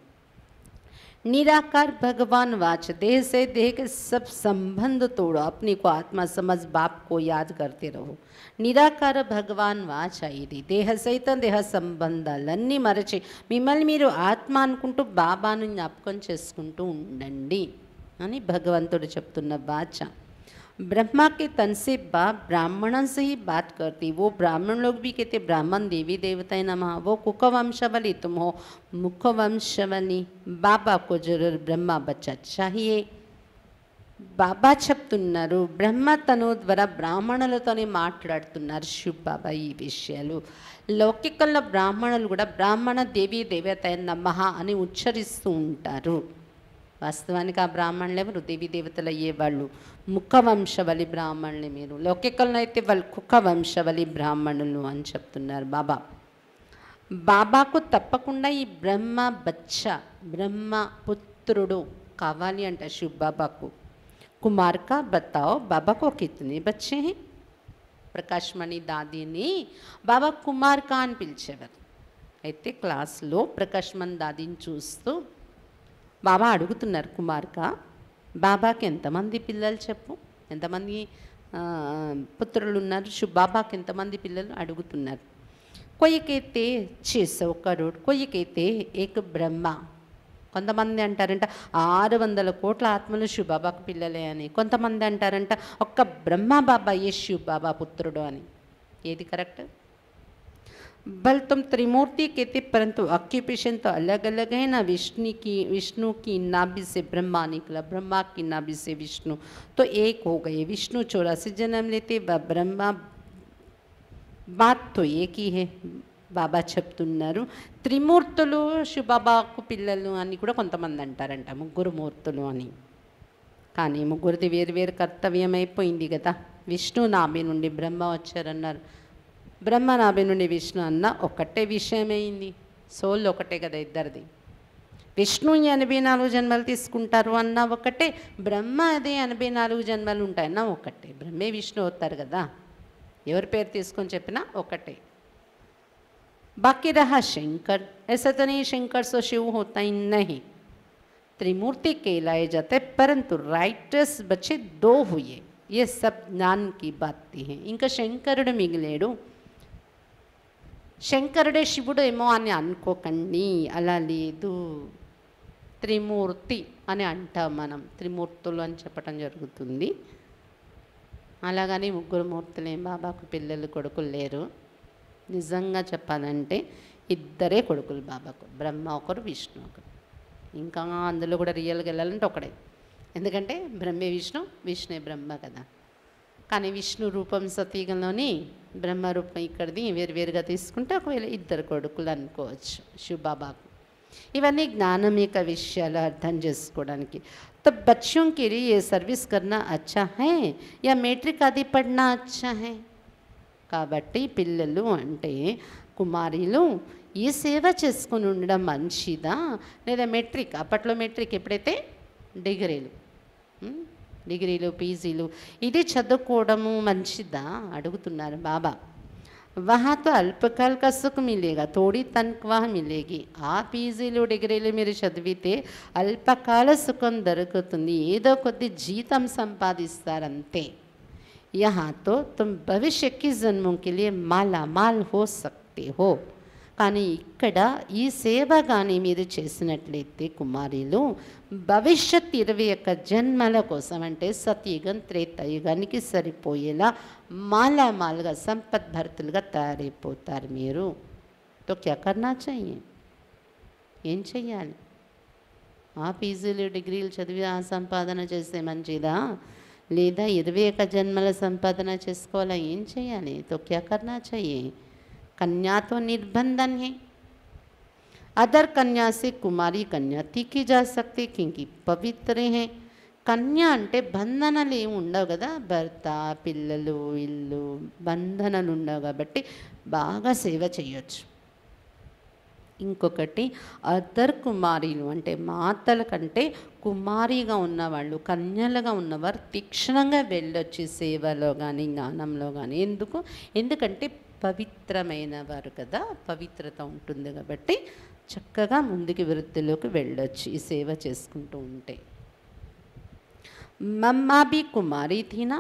निराकार भगवान वाच देह से देह के सब संबंध तोड़ो अपने को आत्मा समझ बाप को याद करते रहो निराकार భగవాన్ వాచ్ ఇది దేహ సైతం దేహ సంబంధాలన్నీ మరచి మిమ్మల్ని మీరు ఆత్మ అనుకుంటూ బాబాను జ్ఞాపకం చేసుకుంటూ ఉండండి అని భగవంతుడు చెప్తున్న వాచ ब्रह्मा के तन से बा ब्राह्मणन से ही बात करती वो ब्राह्मण लोग भी कहते ब्राह्मण देवी देवता नमः वो कुकवंश वाली तुम हो मुखवंश वाली बाबा को जरूर ब्रह्मा बच्चा चाहिए బాబా చెప్తున్నారు బ్రహ్మతను ద్వారా బ్రాహ్మణులతోనే మాట్లాడుతున్నారు శివ్ బాబా ఈ విషయాలు లౌకికంలో బ్రాహ్మణులు కూడా బ్రాహ్మణ దేవి దేవత నమః అని ఉచ్చరిస్తూ ఉంటారు వాస్తవానికి ఆ బ్రాహ్మణులు ఎవరు దేవీ దేవతలు అయ్యేవాళ్ళు ముఖవంశవలి బ్రాహ్మణుని మీరు అయితే వాళ్ళు కుక్క వంశవలి బ్రాహ్మణులు అని చెప్తున్నారు బాబా బాబాకు తప్పకుండా ఈ బ్రహ్మ బచ్చ బ్రహ్మ పుత్రుడు కావాలి అంట శివ్ బాబాకు కుమార్ బతావ్ బాబాకు బాబా కో బచ్చే ప్రకాశ్మణి దాదీని బాబా కుమార్క అని పిలిచేవారు అయితే క్లాస్లో ప్రకాశ్మణి దాదీని చూస్తూ బాబా అడుగుతున్నారు కుమార్క బాబాకి ఎంతమంది పిల్లలు చెప్పు ఎంతమంది పుత్రులు ఉన్నారు బాబాకి ఎంతమంది పిల్లలు అడుగుతున్నారు కొయ్యకైతే ఒక కరోడ్ కొయ్యకైతే ఏక బ్రహ్మ కొంతమంది అంటారంట ఆరు వందల కోట్ల ఆత్మలు బాబాకు పిల్లలే అని కొంతమంది అంటారంట ఒక్క బ్రహ్మ బాబా ఏ బాబా పుత్రుడు అని ఏది కరెక్ట్ बल तुम त्रिमूर्ति के थे परंतु ऑक्यूपेशन तो अलग अलग है ना विष्णु की विष्णु की नाभि से ब्रह्मा निकला ब्रह्मा की नाभि से विष्णु तो एक हो गए विष्णु चौरासी जन्म लेते व ब्रह्मा बात तो एक ही है బాబా చెప్తున్నారు త్రిమూర్తులు శివబాబాకు పిల్లలు అని కూడా కొంతమంది అంటారంట ముగ్గురు మూర్తులు అని కానీ ముగ్గురిది వేరు వేరు కర్తవ్యం అయిపోయింది కదా విష్ణు ब्रह्मनाभि विष्णु अटे विषय सोलोटे कदा इधर दी विष्णु एन भाई नाग जन्मकटर अनाटे ब्रह्म अदे एन भाई नाग जन्मलना ब्रह्मे विष्णु अतर कदा एवर पेर तीसकोपनाटे बाकी शंकर ऐसे तो नहीं शंकर सो शिव होता ही नहीं त्रिमूर्ति कहलाए जाते परंतु राइटर्स बच्चे दो हुए ये सब ज्ञान की बातें थी है इंका शंकर मिगले శంకరుడే శివుడు ఏమో అని అనుకోకండి అలా లేదు త్రిమూర్తి అని అంటాం మనం త్రిమూర్తులు అని చెప్పడం జరుగుతుంది అలాగని ముగ్గురు మూర్తులు ఏం బాబాకు పిల్లలు కొడుకులు లేరు నిజంగా చెప్పాలంటే ఇద్దరే కొడుకులు బాబాకు బ్రహ్మ ఒకరు విష్ణు ఒకరు ఇంకా అందులో కూడా రియల్గా వెళ్ళాలంటే ఒకడే ఎందుకంటే బ్రహ్మే విష్ణు విష్ణే బ్రహ్మ కదా కానీ విష్ణు రూపం సతీగంలోని బ్రహ్మరూపం ఇక్కడిది వేరువేరుగా తీసుకుంటే ఒకవేళ ఇద్దరు కొడుకులు అనుకోవచ్చు శివబాబాకు ఇవన్నీ జ్ఞానం యొక్క విషయాలు అర్థం చేసుకోవడానికి తో బచ్చం కిరి ఏ సర్వీస్ కన్నా అచ్చా హే యా మెట్రిక్ అది పడినా అచ్చా హే కాబట్టి పిల్లలు అంటే కుమారీలు ఈ సేవ చేసుకుని ఉండడం మంచిదా లేదా మెట్రిక్ అప్పట్లో మెట్రిక్ ఎప్పుడైతే డిగ్రీలు డిగ్రీలు పీజీలు ఇది చదువుకోవడము మంచిదా అడుగుతున్నారు బాబా वहाँ तो సుఖం మిలేగా తోడి తన్క్వాహ మిలేగి ఆ పీజీలు డిగ్రీలు మీరు చదివితే అల్పకాల సుఖం దొరుకుతుంది ఏదో కొద్ది జీతం సంపాదిస్తారంతే యహాతో తుమ్ तुम జన్మంకి की మాల్ హో लिए హో కానీ ఇక్కడ ఈ సేవ కానీ మీరు చేసినట్లయితే కుమారీలు భవిష్యత్ ఇరవై యొక్క జన్మల కోసం అంటే సతీయుగం త్రేతయుగానికి సరిపోయేలా మాలామాలుగా భర్తలుగా తయారైపోతారు మీరు తో క్యా చెయ్యి ఏం చెయ్యాలి ఆ పీజీలు డిగ్రీలు చదివి ఆ సంపాదన చేస్తే మంచిదా లేదా ఇరవై ఒక్క జన్మల సంపాదన చేసుకోవాలా ఏం చేయాలి తొక్యాకర్నా చెయ్యి कन्या तो निर्बंधन है अदर कन्या से कुमारी कन्या तीखी जा सकती क्योंकि పవిత్ర हैं కన్య అంటే బంధనలు ఏమి ఉండవు కదా భర్త పిల్లలు ఇల్లు బంధనలు ఉండవు కాబట్టి బాగా సేవ చేయొచ్చు ఇంకొకటి అదర్ కుమారీలు అంటే మాతల కంటే కుమారిగా ఉన్నవాళ్ళు కన్యలుగా ఉన్నవారు తీక్షణంగా వెళ్ళొచ్చు సేవలో కానీ జ్ఞానంలో కానీ ఎందుకు ఎందుకంటే పవిత్రమైన వారు కదా పవిత్రత ఉంటుంది కాబట్టి చక్కగా ముందుకి వృత్తిలోకి వెళ్ళొచ్చు ఈ సేవ చేసుకుంటూ ఉంటే మమ్మాబి కుమారి తినా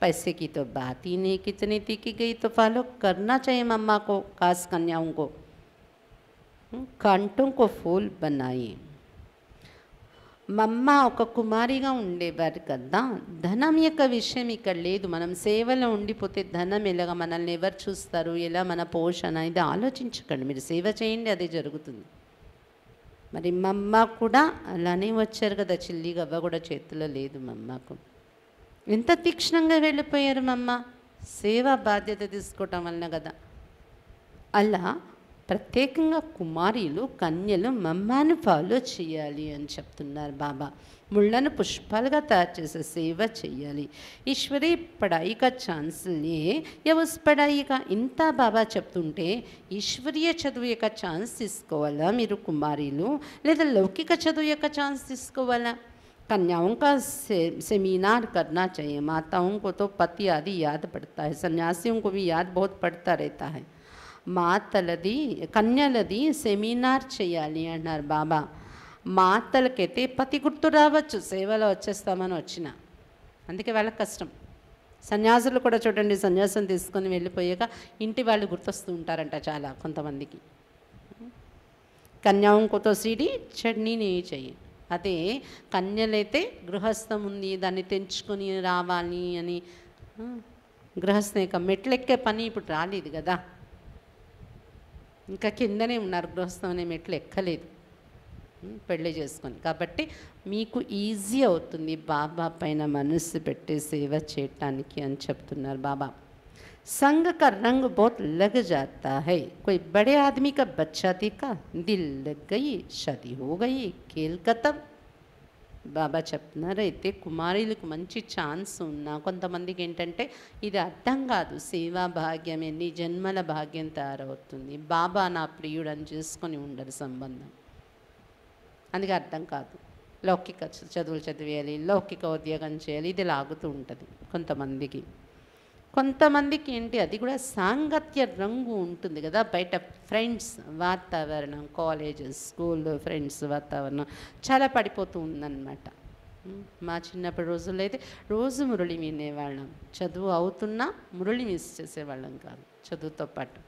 పైసకితో బాతీనే కితనే తీకి గై తో ఫాలో కర్నా చే మమ్మాకో కాస్ కన్యాంకో కంటుంకో ఫూల్ బనాయే మమ్మ ఒక కుమారిగా ఉండేవారు కదా ధనం యొక్క విషయం ఇక్కడ లేదు మనం సేవలో ఉండిపోతే ధనం ఎలాగ మనల్ని ఎవరు చూస్తారు ఎలా మన పోషణ ఇది ఆలోచించకండి మీరు సేవ చేయండి అదే జరుగుతుంది మరి మమ్మ కూడా అలానే వచ్చారు కదా చిల్లి గవ్వ కూడా చేతిలో లేదు మమ్మకు ఎంత తీక్షణంగా వెళ్ళిపోయారు మమ్మ సేవా బాధ్యత తీసుకోవటం వలన కదా అలా ప్రతికంగా కుమారిను కన్యాను మమ్మାନ ఫాలో చేయాలి అని చెప్తున్నారు బాబా ముళ్ళన పుష్పలగ తాచేసే సేవ చేయాలి ఈశ్వరి पढ़ाई का चांस ले या उस पढ़ाई का इतना बाबा చెప్తుంటే ఈశ్వరియ చదువుయక చాన్స్ తీసుకోవాలా మీరు కుమారిను లేద లోకిక చదువుయక చాన్స్ తీసుకోవాలా కన్యాంకా సెమినార్ కర్నా chahiye మాతావుం కో తో పతి ఆది yaad padta hai సన్యాసియోం కో భీ yaad bahut padta rehta hai మాతలది కన్యలది సెమినార్ చేయాలి అన్నారు బాబా మాతలకైతే పతి గుర్తు రావచ్చు సేవలో వచ్చేస్తామని వచ్చిన అందుకే వాళ్ళకి కష్టం సన్యాసులు కూడా చూడండి సన్యాసం తీసుకొని వెళ్ళిపోయాక ఇంటి వాళ్ళు గుర్తొస్తూ ఉంటారంట చాలా కొంతమందికి కన్యాంకుతో సీడి చట్నీని చెయ్యి అదే కన్యలైతే గృహస్థం ఉంది దాన్ని తెంచుకొని రావాలి అని గృహస్థం యొక్క మెట్లెక్కే పని ఇప్పుడు రాలేదు కదా ника киందేనే నర గ్రోస్తం అనే మెట్లు ఎక్కలేదు పెళ్ళే చేసుకొని కాబట్టి మీకు ఈజీ అవుతుంది బాబా పైన మనసు పెట్టి సేవ చేయడానికి అని చెప్తున్నారు బాబా సంఘ క రంగ్ बहुत लग जाता है कोई बड़े आदमी का बच्चा टीका दिल गई सदी हो गई कलकत्ता బాబా చెప్తున్నారు అయితే కుమారులకు మంచి ఛాన్స్ ఉన్నా కొంతమందికి ఏంటంటే ఇది అర్థం కాదు సేవా భాగ్యం ఎన్ని జన్మల భాగ్యం తయారవుతుంది బాబా నా ప్రియుడు అని చేసుకొని ఉండరు సంబంధం అందుకే అర్థం కాదు లౌకిక చదువులు చదివేయాలి లౌకిక ఉద్యోగం చేయాలి ఇది లాగుతూ ఉంటుంది కొంతమందికి కొంతమందికి ఏంటి అది కూడా సాంగత్య రంగు ఉంటుంది కదా బయట ఫ్రెండ్స్ వాతావరణం కాలేజెస్ స్కూల్ ఫ్రెండ్స్ వాతావరణం చాలా పడిపోతూ ఉందన్నమాట మా చిన్నప్పటి రోజుల్లో అయితే రోజు మురళి వినేవాళ్ళం చదువు అవుతున్నా మురళి మిస్ చేసేవాళ్ళం కాదు చదువుతో పాటు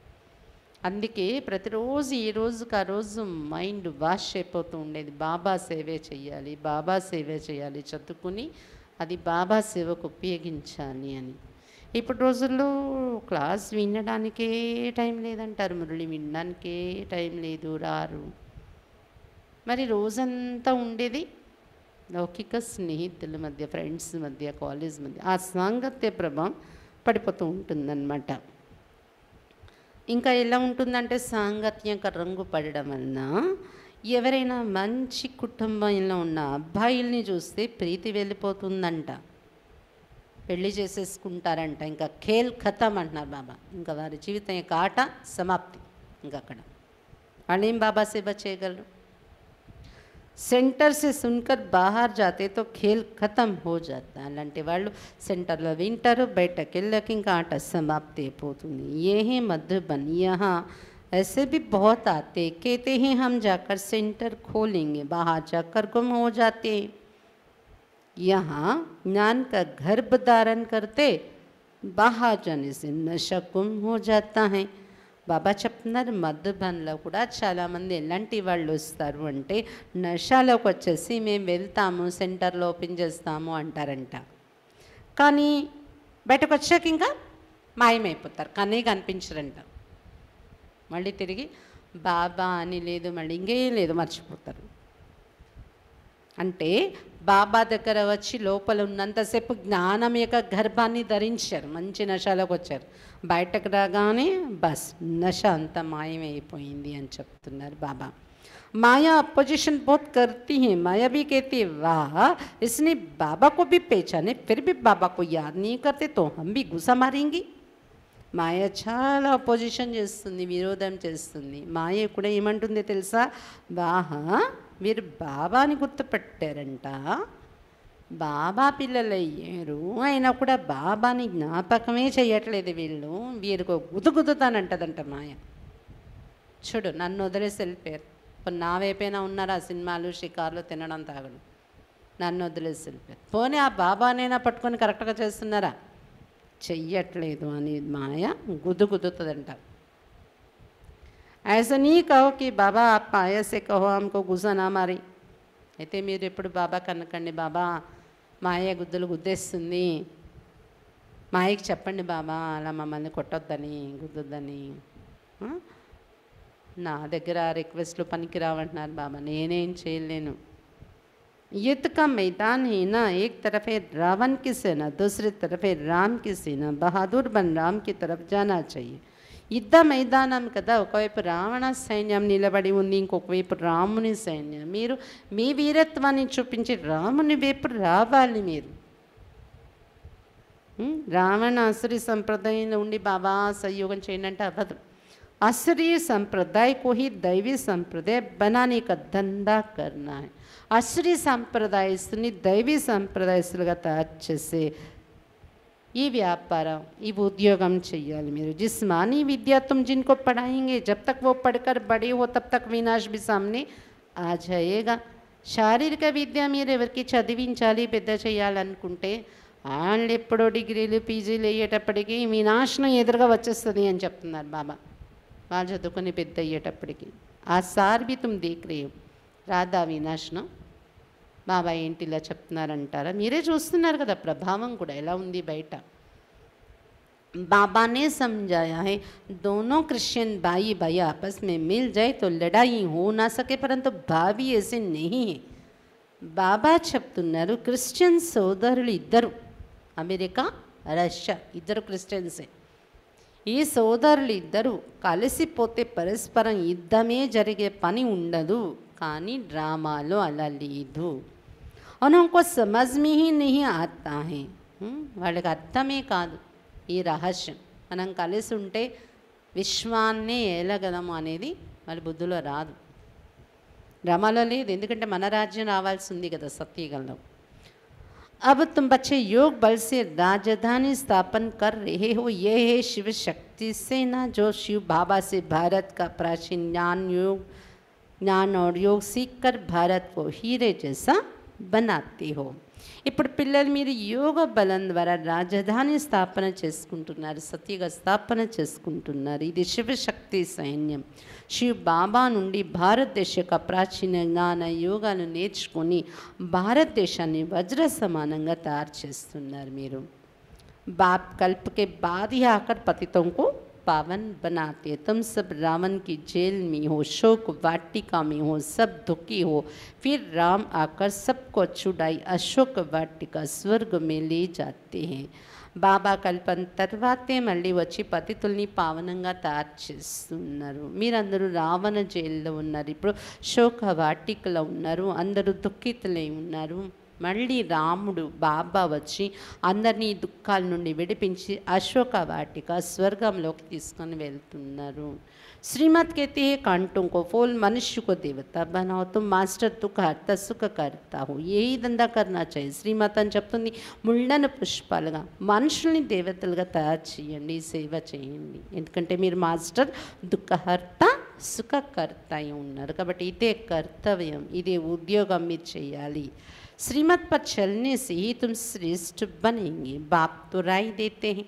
అందుకే ప్రతిరోజు ఈ రోజుకి ఆ రోజు మైండ్ వాష్ అయిపోతూ ఉండేది బాబా సేవే చేయాలి బాబా సేవే చేయాలి చదువుకుని అది బాబా సేవకు ఉపయోగించాలి అని ఇప్పుడు రోజుల్లో క్లాస్ వినడానికే టైం లేదంటారు మురళి వినడానికే టైం లేదు రారు మరి రోజంతా ఉండేది లౌకిక స్నేహితుల మధ్య ఫ్రెండ్స్ మధ్య కాలేజ్ మధ్య ఆ సాంగత్య ప్రభావం పడిపోతూ ఉంటుందన్నమాట ఇంకా ఎలా ఉంటుందంటే సాంగత్యం రంగు పడడం వలన ఎవరైనా మంచి కుటుంబంలో ఉన్న అబ్బాయిల్ని చూస్తే ప్రీతి వెళ్ళిపోతుందంట పెళ్లి చేసుకుంటారు అంట ఇంకా کھیل ఖతం అంటార బాబా ఇంకా వారి జీవితం ఇక ఆట సమాప్తి ఇంకా అక్కడ అన్ని బాబా సే బచేగారు సెంటర్ సే सुनకట్ బహర్ जाते తో کھیل ఖతం హో jata లంటి వాళ్ళు సెంటర్ లో వింటర్ بیٹ కే లకి ఇంకా ఆట సమాప్తి పోతుంది యేహే మధ్య బనియహ aise bhi bahut aate kehte hain hum jaakar center kholenge bahar jakar kam ho jaate यहाँ ज्ञान का गर्भ धारण करते बाहर जाने से नशकुम हो जाता है బాబా చెప్తున్నారు మద్దు పనిలో కూడా చాలామంది ఎలాంటి వాళ్ళు వస్తారు అంటే నషాలోకి వచ్చేసి మేము వెళ్తాము సెంటర్లో ఓపెన్ చేస్తాము అంటారంట కానీ బయటకు వచ్చాక ఇంకా మాయమైపోతారు కానీ కనిపించరంట మళ్ళీ తిరిగి బాబా అని లేదు మళ్ళీ ఇంకే లేదు మర్చిపోతారు అంటే బాబాత కరవచి లోపల ఉన్నంతసేపు జ్ఞానమేక గర్భాన్ని ధరించారు మంచి నశాలకు వచ్చారు బైటక రాగానే బస్ నశ అంత మాయవే పోయింది అని చెప్తున్నారు బాబా మాయ ఆపోజిషన్ బోత్ करती है माया भी कहती वाह इसने बाबा को भी पहचाనే फिर भी बाबा को याद नहीं करते तो हम भी गुस्सा मारेंगे माया చాలా ఆపోజిషన్ చేస్తుంది విరోధం చేస్తుంది మాయకుడే ఏమంటుందే తెలుసా వాహ మీరు బాబాని గుర్తుపెట్టారంట బాబా పిల్లలు అయ్యారు అయినా కూడా బాబాని జ్ఞాపకమే చేయట్లేదు వీళ్ళు వీరికి గుతుగుతుతానంటదంట మాయ చూడు నన్ను వదిలేసి వెళ్ళిపోయారు ఇప్పుడు నా ఉన్నారు ఆ సినిమాలు షికార్లు తినడం తాగడం నన్ను వదిలేసి వెళ్ళిపోయారు పోనీ ఆ బాబానైనా పట్టుకొని కరెక్ట్గా చేస్తున్నారా చెయ్యట్లేదు అని మాయ గుద్దు ऐसा नहीं कहो कि बाबा आप माया से कहो हमको गुजा ना मारे अच्छे मेरे इपड़ बाबा कन कंडे बाबा माया गुद्दल गुद्दे माया की चपंडी बाबा अला मम्मी ने कुटदी गुद्दी हाँ? ना दर रिक्वेस्ट पैकीरावं बाबा नैने चेयले युतक तो मैदा ना एक तरफ रावण की सेना दूसरी तरफे राम की सेना बहादुर बन राम की तरफ जाना चाहिए యుద్ధ మైదానం కదా ఒకవైపు రావణ సైన్యం నిలబడి ఉంది ఇంకొక వైపు రాముని సైన్యం మీరు మీ వీరత్వాన్ని చూపించి రాముని వైపు రావాలి మీరు రావణ అసురి సంప్రదాయంలో ఉండి బాబా సహయోగం చేయండి అంటే అవ్వదు असुरी సంప్రదాయ को దైవీ సంప్రదాయ బనాని बनाने కర్ణ धंधा సంప్రదాయస్తుని దైవీ సంప్రదాయస్తులుగా తయారు చేసే ఈ వ్యాపారం ఈ ఉద్యోగం చెయ్యాలి మీరు జిస్మానీ విద్య తుమ్ జిన్కో పడాయింగే జబ్ తక్ ఓ పడకర్ బడి ఓ तब తక్ వినాశ్ भी సామ్ని ఆ జయేగా శారీరక విద్య మీరు ఎవరికి చదివించాలి పెద్ద చేయాలనుకుంటే వాళ్ళు ఎప్పుడో డిగ్రీలు పీజీలు అయ్యేటప్పటికీ వినాశనం ఎదురుగా వచ్చేస్తుంది అని చెప్తున్నారు బాబా వాళ్ళు చదువుకుని పెద్ద అయ్యేటప్పటికి ఆ సార్ బి తుమ్ రాధా వినాశనం బాబాయ్ ఏంటి ఇలా చెప్తున్నారంటారా మీరే చూస్తున్నారు కదా ప్రభావం కూడా ఎలా ఉంది బయట బాబానే ने समझाया దోనో క్రిస్టియన్ क्रिश्चियन भाई भाई आपस में मिल जाए तो लड़ाई हो ना सके परंतु भावी బాబా చెప్తున్నారు క్రిస్టియన్ సోదరులు ఇద్దరు అమెరికా రష్యా ఇద్దరు క్రిస్టియన్సే ఈ సోదరులు ఇద్దరు కలిసిపోతే పరస్పరం యుద్ధమే జరిగే పని ఉండదు కానీ డ్రామాలో అలా లేదు और हमको समझ में ही नहीं आता है हम्म, वाले का अर्थम ఈ రహస్యం మనం కలిసి ఉంటే విశ్వాన్ని ఏలగలము అనేది వాళ్ళ బుద్ధిలో రాదు రమలో లేదు कदा మన अब तुम बच्चे योग बल से राजधानी स्थापन कर रहे हो ये है शिव शक्ति से ना जो शिव बाबा से भारत का प्राचीन ज्ञान योग ज्ञान और योग सीख कर भारत को हीरे जैसा బనాతి హో ఇప్పుడు పిల్లలు మీరు యోగ బలం ద్వారా రాజధాని స్థాపన చేసుకుంటున్నారు సతీగా స్థాపన చేసుకుంటున్నారు ఇది శివశక్తి సైన్యం శివ బాబా నుండి భారతదేశ యొక్క ప్రాచీన జ్ఞాన యోగాను నేర్చుకొని భారతదేశాన్ని వజ్ర సమానంగా తయారు చేస్తున్నారు మీరు బాప్ కల్పకే బాధి ఆకర్ పతితంకు पावन बनाते तुम सब रावण की जेल में हो शोक वाटिका में हो सब दुखी हो फिर राम आकर सबको छुड़ाई अशोक वाटिका स्वर्ग में ले जाते हैं बाबा कल्पन तरवाते मल्ली वी पति तुनी पावन तारचे रावण जेल उ शोक वाटिकला अंदर दुखित उ మళ్ళీ రాముడు బాబా వచ్చి అందరినీ దుఃఖాల నుండి విడిపించి అశోక వాటిక స్వర్గంలోకి తీసుకొని వెళ్తున్నారు శ్రీమద్ కెతి కంటుంకో ఫోల్ को फूल मनुष्य మాస్టర్ देवता बनाओ तुम मास्टर दुख हर्ता శ్రీమత్ అని చెప్తుంది ముళ్ళను పుష్పాలుగా మనుషుల్ని దేవతలుగా తయారు చేయండి సేవ చేయండి ఎందుకంటే మీరు మాస్టర్ దుఃఖహర్త సుఖకర్త ఉన్నారు కాబట్టి ఇదే కర్తవ్యం ఇదే ఉద్యోగం మీరు చేయాలి श्रीमत पर चलने से ही तुम श्रेष्ठ बनेंगे बाप तो राय देते हैं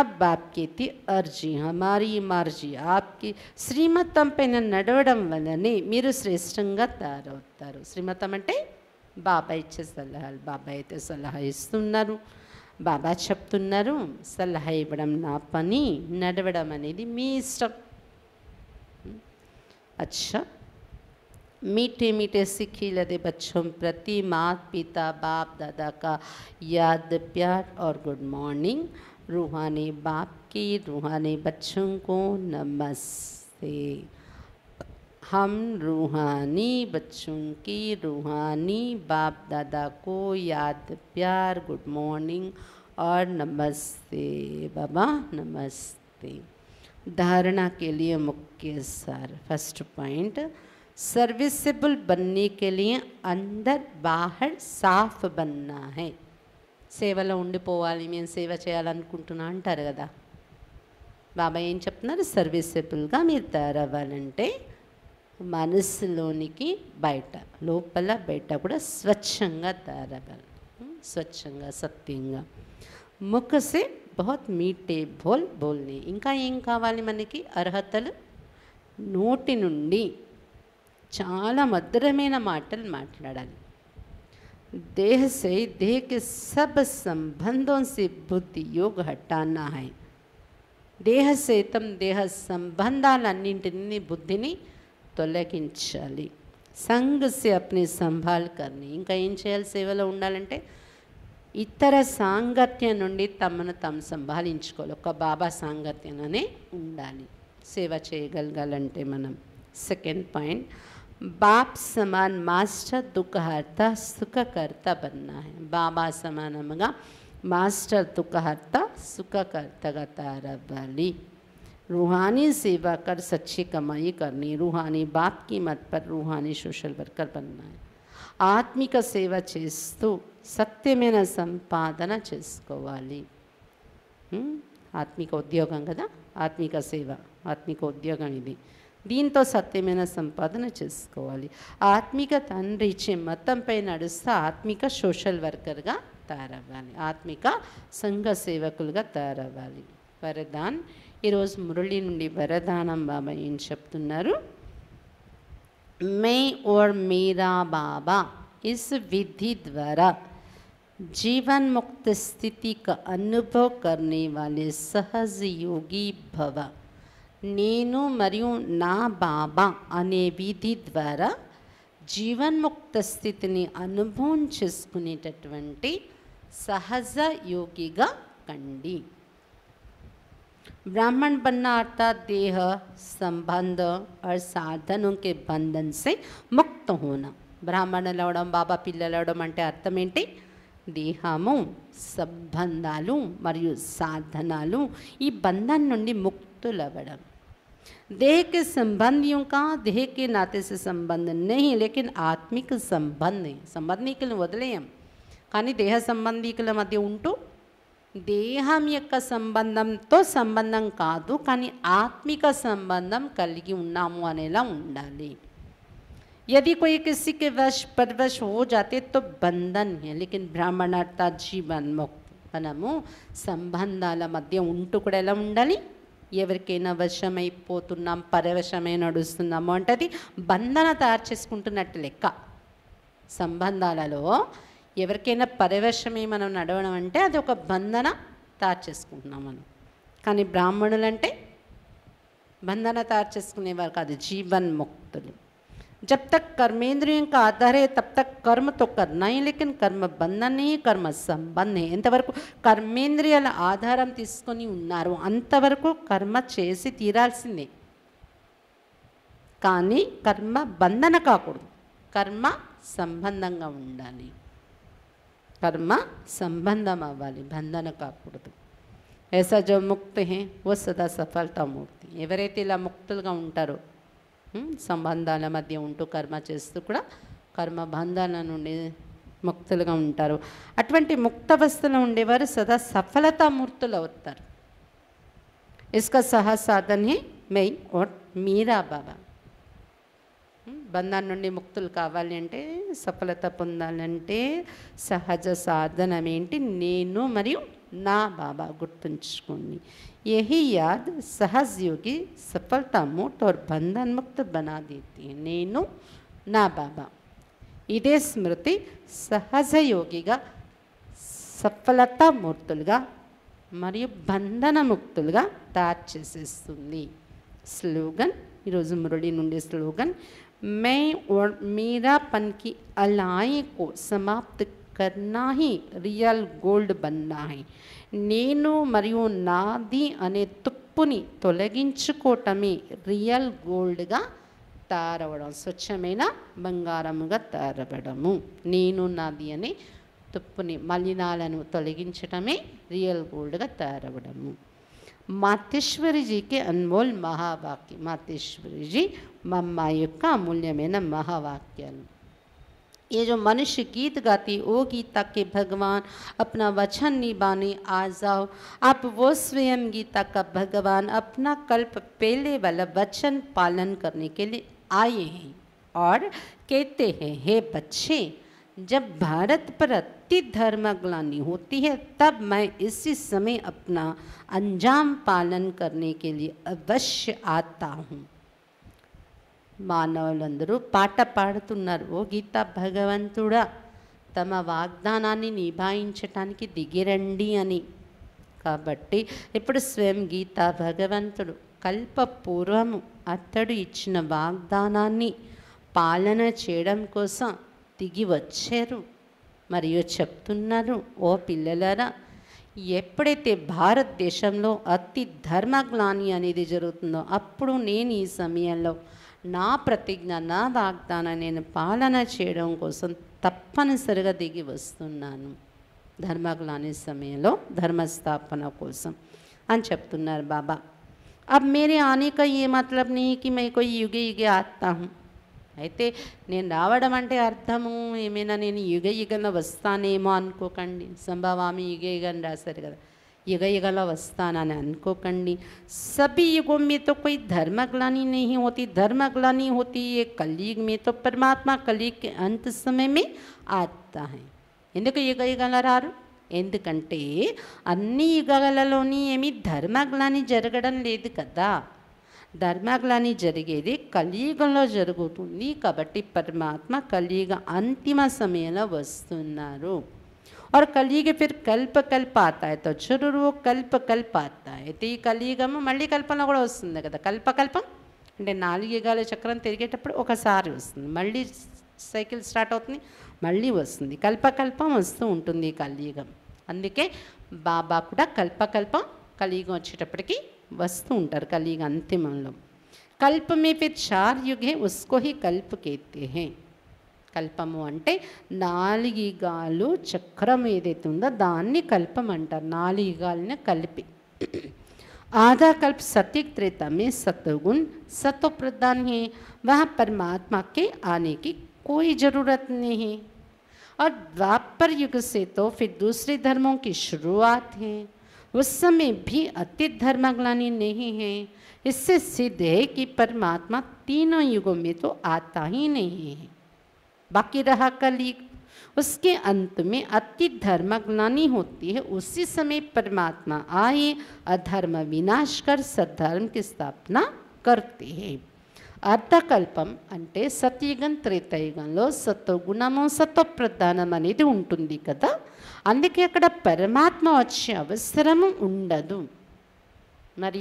अब बाप कहते अर्जी हमारी मर्जी आपकी श्रीमतम पे नडवड़ वाले मेरे श्रेष्ठ तार श्रीमतम अंटे बाबा इच्छे सलह बाबाई सलह इतना बाबा चुप्त सलह इव पड़वने अच्छा मीठे मीठे सीखी लदे बच्चों प्रति माता पिता बाप दादा का याद प्यार और गुड मॉर्निंग रूहानी बाप की रूहानी बच्चों को नमस्ते हम रूहानी बच्चों की रूहानी बाप दादा को याद प्यार गुड मॉर्निंग और नमस्ते बाबा नमस्ते धारणा के लिए मुख्य सार फर्स्ट पॉइंट సర్వీసిబుల్ બનనీకలియ్ అందర్ బాహర్ సాఫ్ బన్నాహే సేవల ఉండి పోవాలి నేను సేవ చేయాలనుకుంటున్నా అంటరు కదా బాబా ఏం చెప్తున్నారు సర్వీసిబుల్ గా మీరు తయారువాలంటే మనసులోనికి బయట లోపల బయట కూడా స్వచ్ఛంగా తయారుబల్ స్వచ్ఛంగా సత్యంగా ముఖసే బహత్ మీటే బోల్ బోల్నీ ఇంకా ఏం కావాలి మనకి అర్హతలు నోటి నుండి చాలా మధురమైన మాటలు మాట్లాడాలి దేహసై దేహకి సబ్ సంబంధం సి బుద్ధి యోగ హటానా దేహ సైతం దేహ సంబంధాలన్నింటినీ బుద్ధిని తొలగించాలి సంగస్య అప్ని సంభాల్ కర్ని ఇంకా ఏం చేయాలి సేవలో ఉండాలంటే ఇతర సాంగత్యం నుండి తమను తాము సంభాలించుకోవాలి ఒక బాబా అనే ఉండాలి సేవ చేయగలగాలంటే మనం సెకండ్ పాయింట్ बाप समान मास्टर दुख हरता सुख करता बनना है बाबा समान मगा मास्टर दुख हरता सुख करता गतारा बली रूहानी सेवा कर सच्ची कमाई करनी रूहानी बाप की मत पर रूहानी सोशल वर्कर बनना है ఆత్మిక सत्य में न సంపాదన చేసుకోవాలి आत्मिक ఉద్యోగం కదా ఆత్మిక సేవ ఆత్మిక ఉద్యోగం ఇది विंतो सत्ते मेंन संपादन చేసుకోవాలి ఆత్మిక తన్రీచే మతం పై నడుస్తా ఆత్మిక సోషల్ వర్కర్ గా తయారవాలి ఆత్మిక సంఘ సేవకుల గా తయారవాలి వరదన్ ఈ రోజు ముర్లి నుండి వరదానం బామ ఇన్ చెప్తున్నారు మే ఆర్ మేరా బాబా इस विधि द्वारा जीवन मुक्त स्थिति का अनुभव करने वाले सहज योगी भव నేను మరియు నా బాబా అనే విధి ద్వారా జీవన్ముక్త స్థితిని అనుభవం చేసుకునేటటువంటి సహజ యోగిగా కండి బ్రాహ్మణ్ బన్నా अर्थात దేహ సంబంధ और साधनों के बंधन ముక్త होना బ్రాహ్మణులు అవడం బాబా పిల్లలు అవడం అంటే అర్థం ఏంటి దేహము సంబంధాలు మరియు సాధనాలు ఈ బంధం నుండి ముక్తులవ్వడం देह के संबंधियों का देह के नाते से संबंध नहीं लेकिन आत्मिक संबंध संबंध के लिए बदले हम का देह संबंधी के लिए मध्य उठू देह संबंध तो संबंध का आत्मिक संबंध कल उन्मुने यदि कोई किसी के वश परवश हो जाते तो बंधन है लेकिन ब्राह्मण अर्थात जीवन मुक्त मन संबंधा मध्य उठू को ఎవరికైనా వశమైపోతున్నాం పరవశమై నడుస్తున్నాము అంటే అది బంధన తయారు చేసుకుంటున్నట్టు లెక్క సంబంధాలలో ఎవరికైనా పరవశమై మనం నడవడం అంటే అది ఒక బంధన తయారు చేసుకుంటున్నాం మనం కానీ బ్రాహ్మణులంటే బంధన తయారు చేసుకునేవారు కాదు జీవన్ముక్తులు जब तक कर्मेंद्रियों का आधार है तब तक कर्म तो करना ही लेकिन कर्మ బంధనే కర్మ సంబంధే ఎంతవరకు కర్మేంద్రియాల ఆధారం తీసుకొని ఉన్నారు అంతవరకు కర్మ చేసి తీరాల్సిందే కానీ కర్మ బంధన కాకూడదు కర్మ సంబంధంగా ఉండాలి కర్మ సంబంధం అవ్వాలి బంధన కాకూడదు ఏసా జో ముక్తి హే ఓ సదా సఫలతా మూర్తి ఎవరైతే ఇలా ముక్తులుగా ఉంటారో సంబంధాల మధ్య ఉంటూ కర్మ చేస్తూ కూడా కర్మ బంధాల నుండి ముక్తులుగా ఉంటారు అటువంటి ముక్తవస్థలో ఉండేవారు సదా సఫలతామూర్తులు అవుతారు ఇసుక సహసాధని సాధనే ఓట్ మీరా బాబా బంధాన్ని నుండి ముక్తులు కావాలి అంటే సఫలత పొందాలంటే సహజ సాధనం ఏంటి నేను మరియు నా బాబా గుర్తుంచుకోండి यही याद सहज योगी सफलता मुक्त और बंधन मुक्त बना देती है नैनू ना बाबा इदे स्मृति सहज योगी का सफलता मूर्त मरी बंधन मुक्त तारचे स्लोगन मुरली नुंडे स्लोगन मैं और मेरा पन की अलाई को समाप्त करना ही रियल गोल्ड बनना है నీను మరియు నాది అనే తుప్పుని తొలగించుకోటమే రియల్ గోల్డ్ గా తారబడొ స్వచ్ఛమైన బంగారముగా తారబడము నీను నాది అనే తుప్పుని మలినాలను తొలగించుటమే రియల్ గోల్డ్ గా తారబడము మాతేశ్వరి జీ కే అన్మొల్ మహావాకి మాతేశ్వరి జీ మమ్మయక ముల్యమేన మహావాక్యం ये जो मनुष्य गीत गाती वो गीता के भगवान अपना वचन निभाने आ जाओ आप वो स्वयं गीता का भगवान अपना कल्प पहले वाला वचन पालन करने के लिए आए हैं और कहते हैं हे बच्चे जब भारत पर अति धर्म ग्लानी होती है तब मैं इसी समय अपना अंजाम पालन करने के लिए अवश्य आता हूँ మానవులందరూ పాట పాడుతున్నారు ఓ గీత భగవంతుడా తమ వాగ్దానాన్ని నిభాయించటానికి దిగిరండి అని కాబట్టి ఇప్పుడు స్వయం గీత భగవంతుడు కల్పపూర్వము అతడు ఇచ్చిన వాగ్దానాన్ని పాలన చేయడం కోసం దిగి వచ్చారు మరియు చెప్తున్నారు ఓ పిల్లలరా ఎప్పుడైతే భారతదేశంలో అతి ధర్మగ్లాని అనేది జరుగుతుందో అప్పుడు నేను ఈ సమయంలో నా ప్రతిజ్ఞ నా వాగ్దాన నేను పాలన చేయడం కోసం తప్పనిసరిగా దిగి వస్తున్నాను ధర్మగ్లాని సమయంలో ధర్మస్థాపన కోసం అని చెప్తున్నారు బాబా అబ్ మేరే ఆనేక ఏ మతలబ్ నీకి नहीं యుగ యుగ ఆత్మ అయితే నేను రావడం అంటే అర్థము ఏమైనా నేను యుగ యుగన వస్తానేమో అనుకోకండి సంభవామి యుగ యుగని రాశారు కదా ఇక ఈగల వస్తాననేం అనుకోకండి సబి యుగోమి తో కోయ ధర్మ గలనిని నీ హోతి ధర్మ గలని హోతి ఈ కలిగ్మే తో పరమాత్మ కలిగ్ అంత సమయమే ఆతతాహే ఎందుక ఈగయగలార ఎందుకంటే అన్ని యుగాలలోని ఏమి ధర్మ గలని జరగడం లేదు కదా ధర్మ గలని జరిగేది కలిగ్ గలనో జరుగుతుంది కాబట్టి పరమాత్మ కలిగ అంతిమ సమయల వస్తునారు और कलीग फिर कल्पकल्प आता है तो जरूर वो कल्पकल्प आता है इति कलीगम मल्ली कल्पना গুলো వస్తుంది కదా కల్పకల్ప అంటే నాలుగీగాల చక్రం తిరిగేటప్పుడు ఒకసారి వస్తుంది మళ్ళీ సైకిల్ స్టార్ట్ అవుతుంది మళ్ళీ వస్తుంది కల్పకల్పం వస్తూ ఉంటుంది ఈ కలీగం అందుకే బాబా కూడా కల్పకల్పం కలీగం వచ్చేటప్పటికి వస్తూ ఉంటారు కలీగ anthemంలో కల్పమేపిత్ శార్ యుగే उसको ही कल्प कहते हैं कलपम अंटे నాలుగిగాలు చక్రం ఏదైతే ఉందో దాన్ని కల్పం అంటారు నాలుగిగాలని आधा कल्प सत्य त्रेता में सत्वगुण सत्व प्रदान है वह परमात्मा के आने की कोई ज़रूरत नहीं है और द्वापर युग से तो फिर दूसरे धर्मों की शुरुआत है उस समय भी अति धर्मग्लानी नहीं है इससे सिद्ध है कि परमात्मा तीनों युगों में तो आता ही नहीं है बाकी रहा कलिक उसके अंत में अति धर्मज्ञानी होती है उसी समय परमात्मा आए अधर्म विनाश कर स धर्म की स्थापना करते हैं अत्तकल्पम అంటే సతిగంత్రేతైగంలో సత్వ గుణమ సత్పప్రదానమనిదు ఉంటుంది కదా అండిక ఎక్కడ परमात्मा వచ్చే అవసరము ఉండదు మరి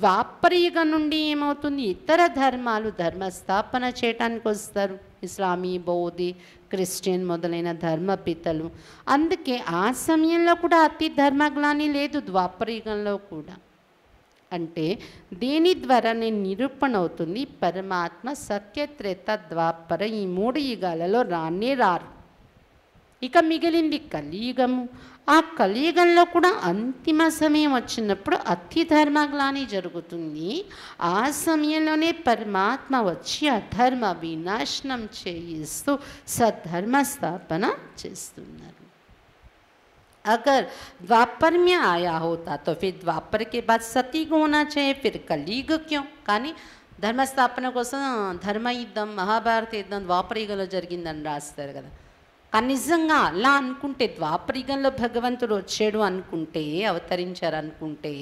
ద్వాపరి యుగ నుండి ఏమ అవుతుంది ఇతర ధర్మాలు ధర్మ స్థాపన చేటానికి వస్తారు ఇస్లామీ బౌద్ధి క్రిస్టియన్ మొదలైన ధర్మ పితలు అందుకే ఆ సమయంలో కూడా అతి ధర్మగ్లాని లేదు ద్వాపరయుగంలో కూడా అంటే దీని ద్వారానే నిరూపణ అవుతుంది పరమాత్మ సత్యత్రేత ద్వాపర ఈ మూడు యుగాలలో రానే రారు ఇక మిగిలింది కలియుగము ఆ కలియుగంలో కూడా అంతిమ సమయం వచ్చినప్పుడు అతి ధర్మగ్లాని జరుగుతుంది ఆ సమయంలోనే పరమాత్మ వచ్చి అధర్మ వినాశనం చేయిస్తూ సద్ధర్మ స్థాపన చేస్తున్నారు అగర్ ద్వాపర్ ఆయా आया होता तो फिर द्वापर के बाद सतयुग होना चाहिए కానీ ధర్మస్థాపన కోసం ధర్మ యుద్ధం మహాభారత యుద్ధం ద్వాపర యుగంలో జరిగిందని రాస్తారు కదా కానీ నిజంగా అలా అనుకుంటే ద్వాపరయుగంలో భగవంతుడు వచ్చాడు అనుకుంటే అవతరించారు అనుకుంటే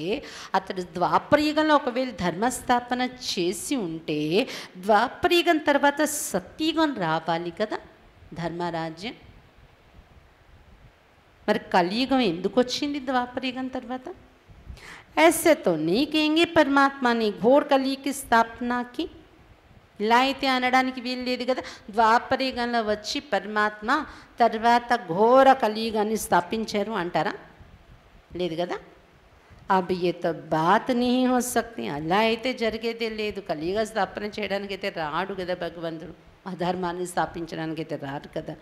అతడు ద్వాపరయుగంలో ఒకవేళ ధర్మస్థాపన చేసి ఉంటే ద్వాపరయుగం తర్వాత సత్యుగం రావాలి కదా ధర్మరాజ్యం మరి కలియుగం ఎందుకు వచ్చింది ద్వాపరయుగం తర్వాత ऐसे నీకేంగి పరమాత్మని ఘోర్ परमात्मा స్థాపనకి ఇలా అయితే అనడానికి వీలు లేదు కదా ద్వాపరిగంలో వచ్చి పరమాత్మ తర్వాత ఘోర కలియుగాన్ని స్థాపించారు అంటారా లేదు కదా అవి ఈత బాత్ నీ అలా అయితే జరిగేదే లేదు కలియుగ స్థాపన చేయడానికి అయితే రాడు కదా భగవంతుడు अधर्मा ने स्थापित तो तैयार कदा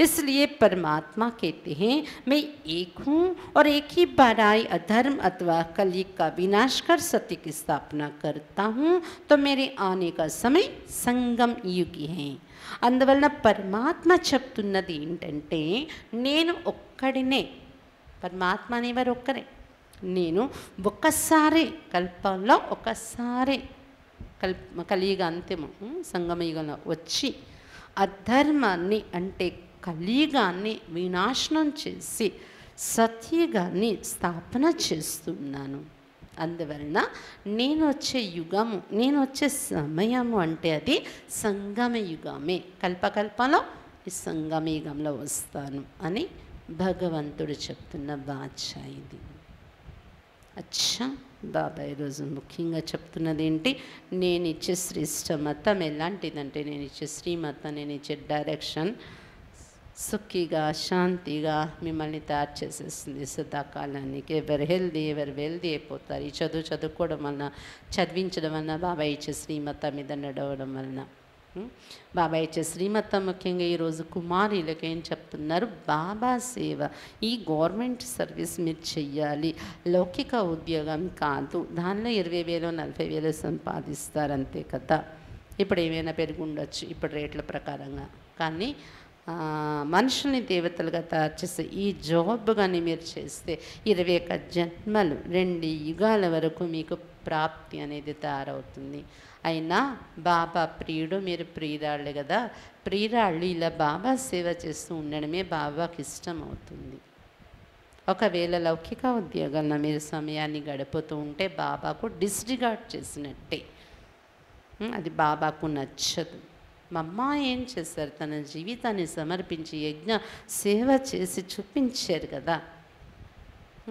इसलिए परमात्मा कहते हैं मैं एक हूँ और एक ही बार आई अधर्म अथवा कलयुग का विनाश कर सत्य की स्थापना करता हूँ तो मेरे आने का समय संगम युग है अंदव परमात्मा चुप्तने नेने परमात्मा वो नैन सारे कल्पारे కల్ కలియుగ అంత్యము సంగమయుగంలో వచ్చి అధర్మాన్ని అంటే కలియుగాన్ని వినాశనం చేసి సత్యుగాన్ని స్థాపన చేస్తున్నాను అందువలన నేను వచ్చే యుగము నేను వచ్చే సమయము అంటే అది సంగమ యుగమే కల్పకల్పలో ఈ సంగమయుగంలో వస్తాను అని భగవంతుడు చెప్తున్న బాధ్య ఇది అచ్చా బాబా ఈరోజు ముఖ్యంగా చెప్తున్నది ఏంటి నేను ఇచ్చే శ్రేష్ట మతం ఎలాంటిదంటే నేను ఇచ్చే శ్రీమతం నేను ఇచ్చే డైరెక్షన్ సుఖీగా శాంతిగా మిమ్మల్ని తయారు చేసేస్తుంది సదాకాలానికి ఎవరు హెల్దీ ఎవరు వెల్దీ అయిపోతారు ఈ చదువు చదువుకోవడం వలన చదివించడం వలన బాబాయ్ ఇచ్చే శ్రీమతం మీద నడవడం వలన బాబా ఇచ్చే శ్రీమత్త ముఖ్యంగా ఈరోజు కుమారీలకు ఏం చెప్తున్నారు బాబా సేవ ఈ గవర్నమెంట్ సర్వీస్ మీరు చెయ్యాలి లౌకిక ఉద్యోగం కాదు దానిలో ఇరవై వేలు నలభై వేలు సంపాదిస్తారు అంతే కదా ఇప్పుడు ఏమైనా పెరిగి ఉండొచ్చు ఇప్పుడు రేట్ల ప్రకారంగా కానీ మనుషుల్ని దేవతలుగా తయారు చేసే ఈ జాబ్ కానీ మీరు చేస్తే ఇరవై ఒక జన్మలు రెండు యుగాల వరకు మీకు ప్రాప్తి అనేది తయారవుతుంది అయినా బాబా ప్రియుడు మీరు ప్రియురాళ్ళు కదా ప్రియురాళ్ళు ఇలా బాబా సేవ చేస్తూ ఉండడమే బాబాకి ఇష్టం అవుతుంది ఒకవేళ లౌకిక ఉద్యోగాలను మీరు సమయాన్ని గడుపుతూ ఉంటే బాబాకు డిస్రిగార్డ్ చేసినట్టే అది బాబాకు నచ్చదు మా అమ్మ ఏం చేశారు తన జీవితాన్ని సమర్పించి యజ్ఞ సేవ చేసి చూపించారు కదా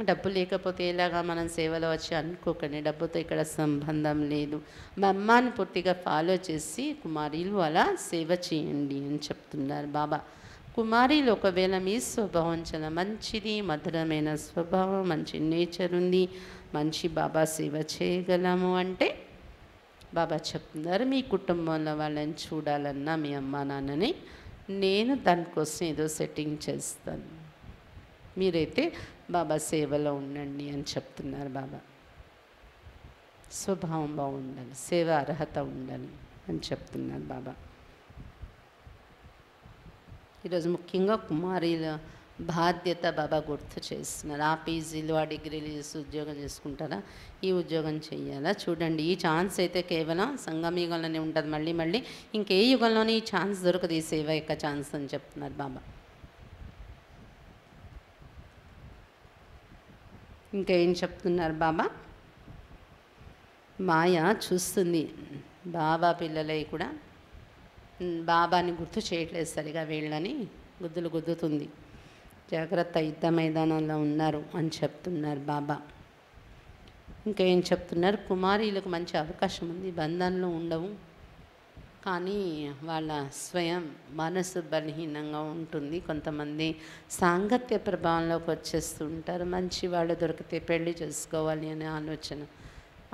డబ్బు లేకపోతే ఎలాగా మనం సేవలో వచ్చి అనుకోకండి డబ్బుతో ఇక్కడ సంబంధం లేదు మా అమ్మని పూర్తిగా ఫాలో చేసి కుమారీలు అలా సేవ చేయండి అని చెప్తున్నారు బాబా కుమారీలు ఒకవేళ మీ స్వభావం చాలా మంచిది మధురమైన స్వభావం మంచి నేచర్ ఉంది మంచి బాబా సేవ చేయగలము అంటే బాబా చెప్తున్నారు మీ కుటుంబంలో వాళ్ళని చూడాలన్నా మీ అమ్మ నాన్నని నేను దానికోసం ఏదో సెట్టింగ్ చేస్తాను మీరైతే బాబా సేవలో ఉండండి అని చెప్తున్నారు బాబా స్వభావం బాగుండాలి సేవ అర్హత ఉండాలి అని చెప్తున్నారు బాబా ఈరోజు ముఖ్యంగా కుమారీల బాధ్యత బాబా గుర్తు చేస్తున్నారు ఆ పీజీలు ఆ డిగ్రీలు చేసి ఉద్యోగం చేసుకుంటారా ఈ ఉద్యోగం చేయాలా చూడండి ఈ ఛాన్స్ అయితే కేవలం సంగమ యుగంలోనే ఉంటుంది మళ్ళీ మళ్ళీ ఇంకే యుగంలోనే ఈ ఛాన్స్ దొరకదు ఈ సేవ యొక్క ఛాన్స్ అని చెప్తున్నారు బాబా ఇంకా ఏం చెప్తున్నారు బాబా మాయ చూస్తుంది బాబా పిల్లలై కూడా బాబాని గుర్తు చేయట్లేదు సరిగా వీళ్ళని గుద్దులు గుద్దుతుంది జాగ్రత్త యుద్ధ మైదానంలో ఉన్నారు అని చెప్తున్నారు బాబా ఇంకేం చెప్తున్నారు కుమారీలకు మంచి అవకాశం ఉంది బంధంలో ఉండవు కానీ వాళ్ళ స్వయం మనసు బలహీనంగా ఉంటుంది కొంతమంది సాంగత్య ప్రభావంలోకి వచ్చేస్తూ ఉంటారు మంచి వాళ్ళు దొరికితే పెళ్లి చేసుకోవాలి అనే ఆలోచన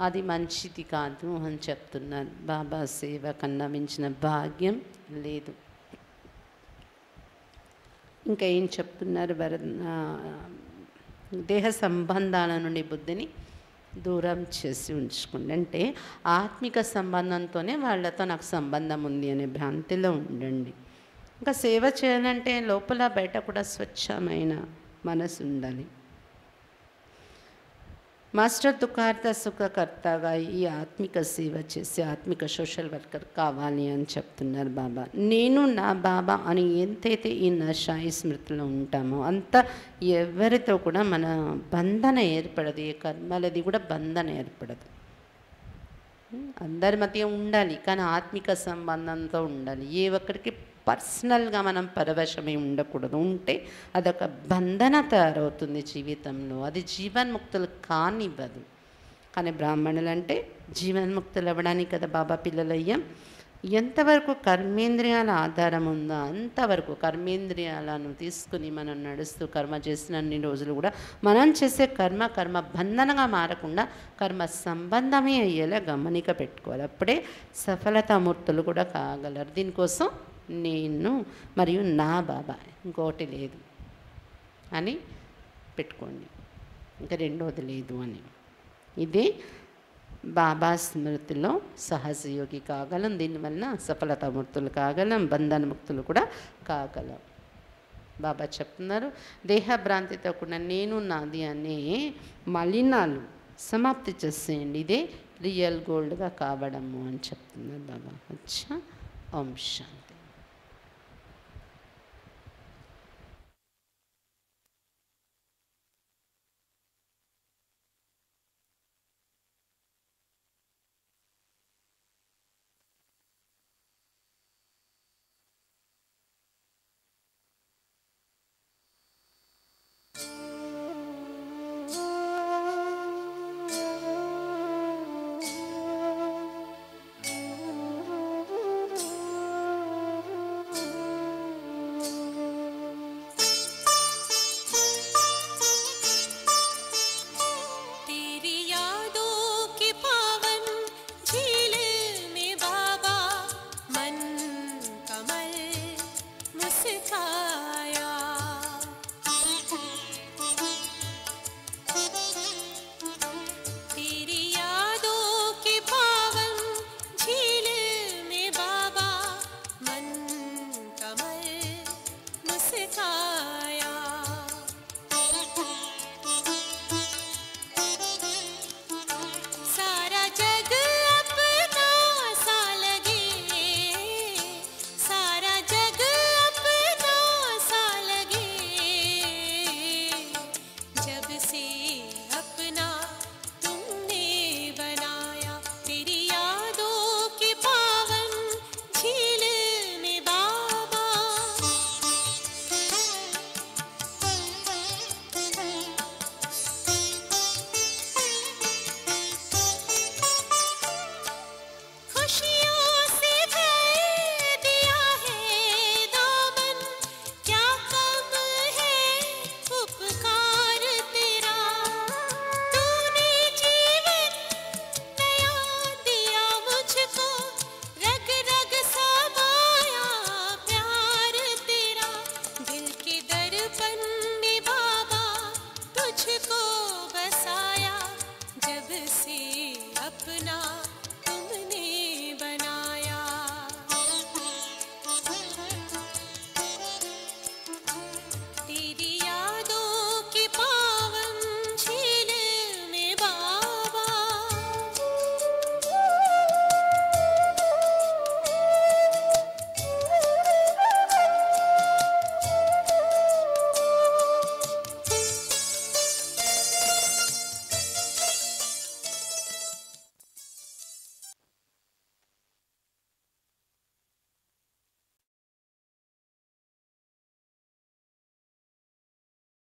అది మంచిది కాదు అని చెప్తున్నారు బాబా సేవ కన్నా మించిన భాగ్యం లేదు ఇంకా ఏం చెప్తున్నారు దేహ సంబంధాల నుండి బుద్ధిని దూరం చేసి ఉంచుకోండి అంటే ఆత్మిక సంబంధంతోనే వాళ్ళతో నాకు సంబంధం ఉంది అనే భ్రాంతిలో ఉండండి ఇంకా సేవ చేయాలంటే లోపల బయట కూడా స్వచ్ఛమైన మనసు ఉండాలి మాస్టర్ తుకార్త సుఖకర్తగా ఈ ఆత్మిక సేవ చేసి ఆత్మిక సోషల్ వర్కర్ కావాలి అని చెప్తున్నారు బాబా నేను నా బాబా అని ఎంతైతే ఈ నషాయి స్మృతిలో ఉంటామో అంత ఎవరితో కూడా మన బంధన ఏర్పడదు ఏ కర్మలది కూడా బంధన ఏర్పడదు అందరి మధ్య ఉండాలి కానీ ఆత్మిక సంబంధంతో ఉండాలి ఏ ఒక్కరికి పర్సనల్గా మనం పరవశమై ఉండకూడదు ఉంటే అదొక బంధన తయారవుతుంది జీవితంలో అది జీవన్ముక్తులు కానివ్వదు కానీ బ్రాహ్మణులు అంటే జీవన్ముక్తులు అవ్వడానికి కదా బాబా పిల్లలయ్యం ఎంతవరకు కర్మేంద్రియాల ఆధారం ఉందో అంతవరకు కర్మేంద్రియాలను తీసుకుని మనం నడుస్తూ కర్మ చేసిన అన్ని రోజులు కూడా మనం చేసే కర్మ కర్మ బంధనగా మారకుండా కర్మ సంబంధమే అయ్యేలా గమనిక పెట్టుకోవాలి అప్పుడే సఫలతామూర్తులు కూడా కాగలరు దీనికోసం నేను మరియు నా బాబా ఇంకోటి లేదు అని పెట్టుకోండి ఇంకా రెండోది లేదు అని ఇదే బాబా స్మృతిలో సహజయోగి కాగలం దీనివల్ల సఫలతామూర్తులు కాగలం బంధనముక్తులు కూడా కాగలం బాబా చెప్తున్నారు దేహభ్రాంతితో కూడా నేను నాది అనే మలినాలు సమాప్తి చేసేయండి ఇదే రియల్ గోల్డ్గా కావడము అని చెప్తున్నారు బాబా అచ్చా అంశం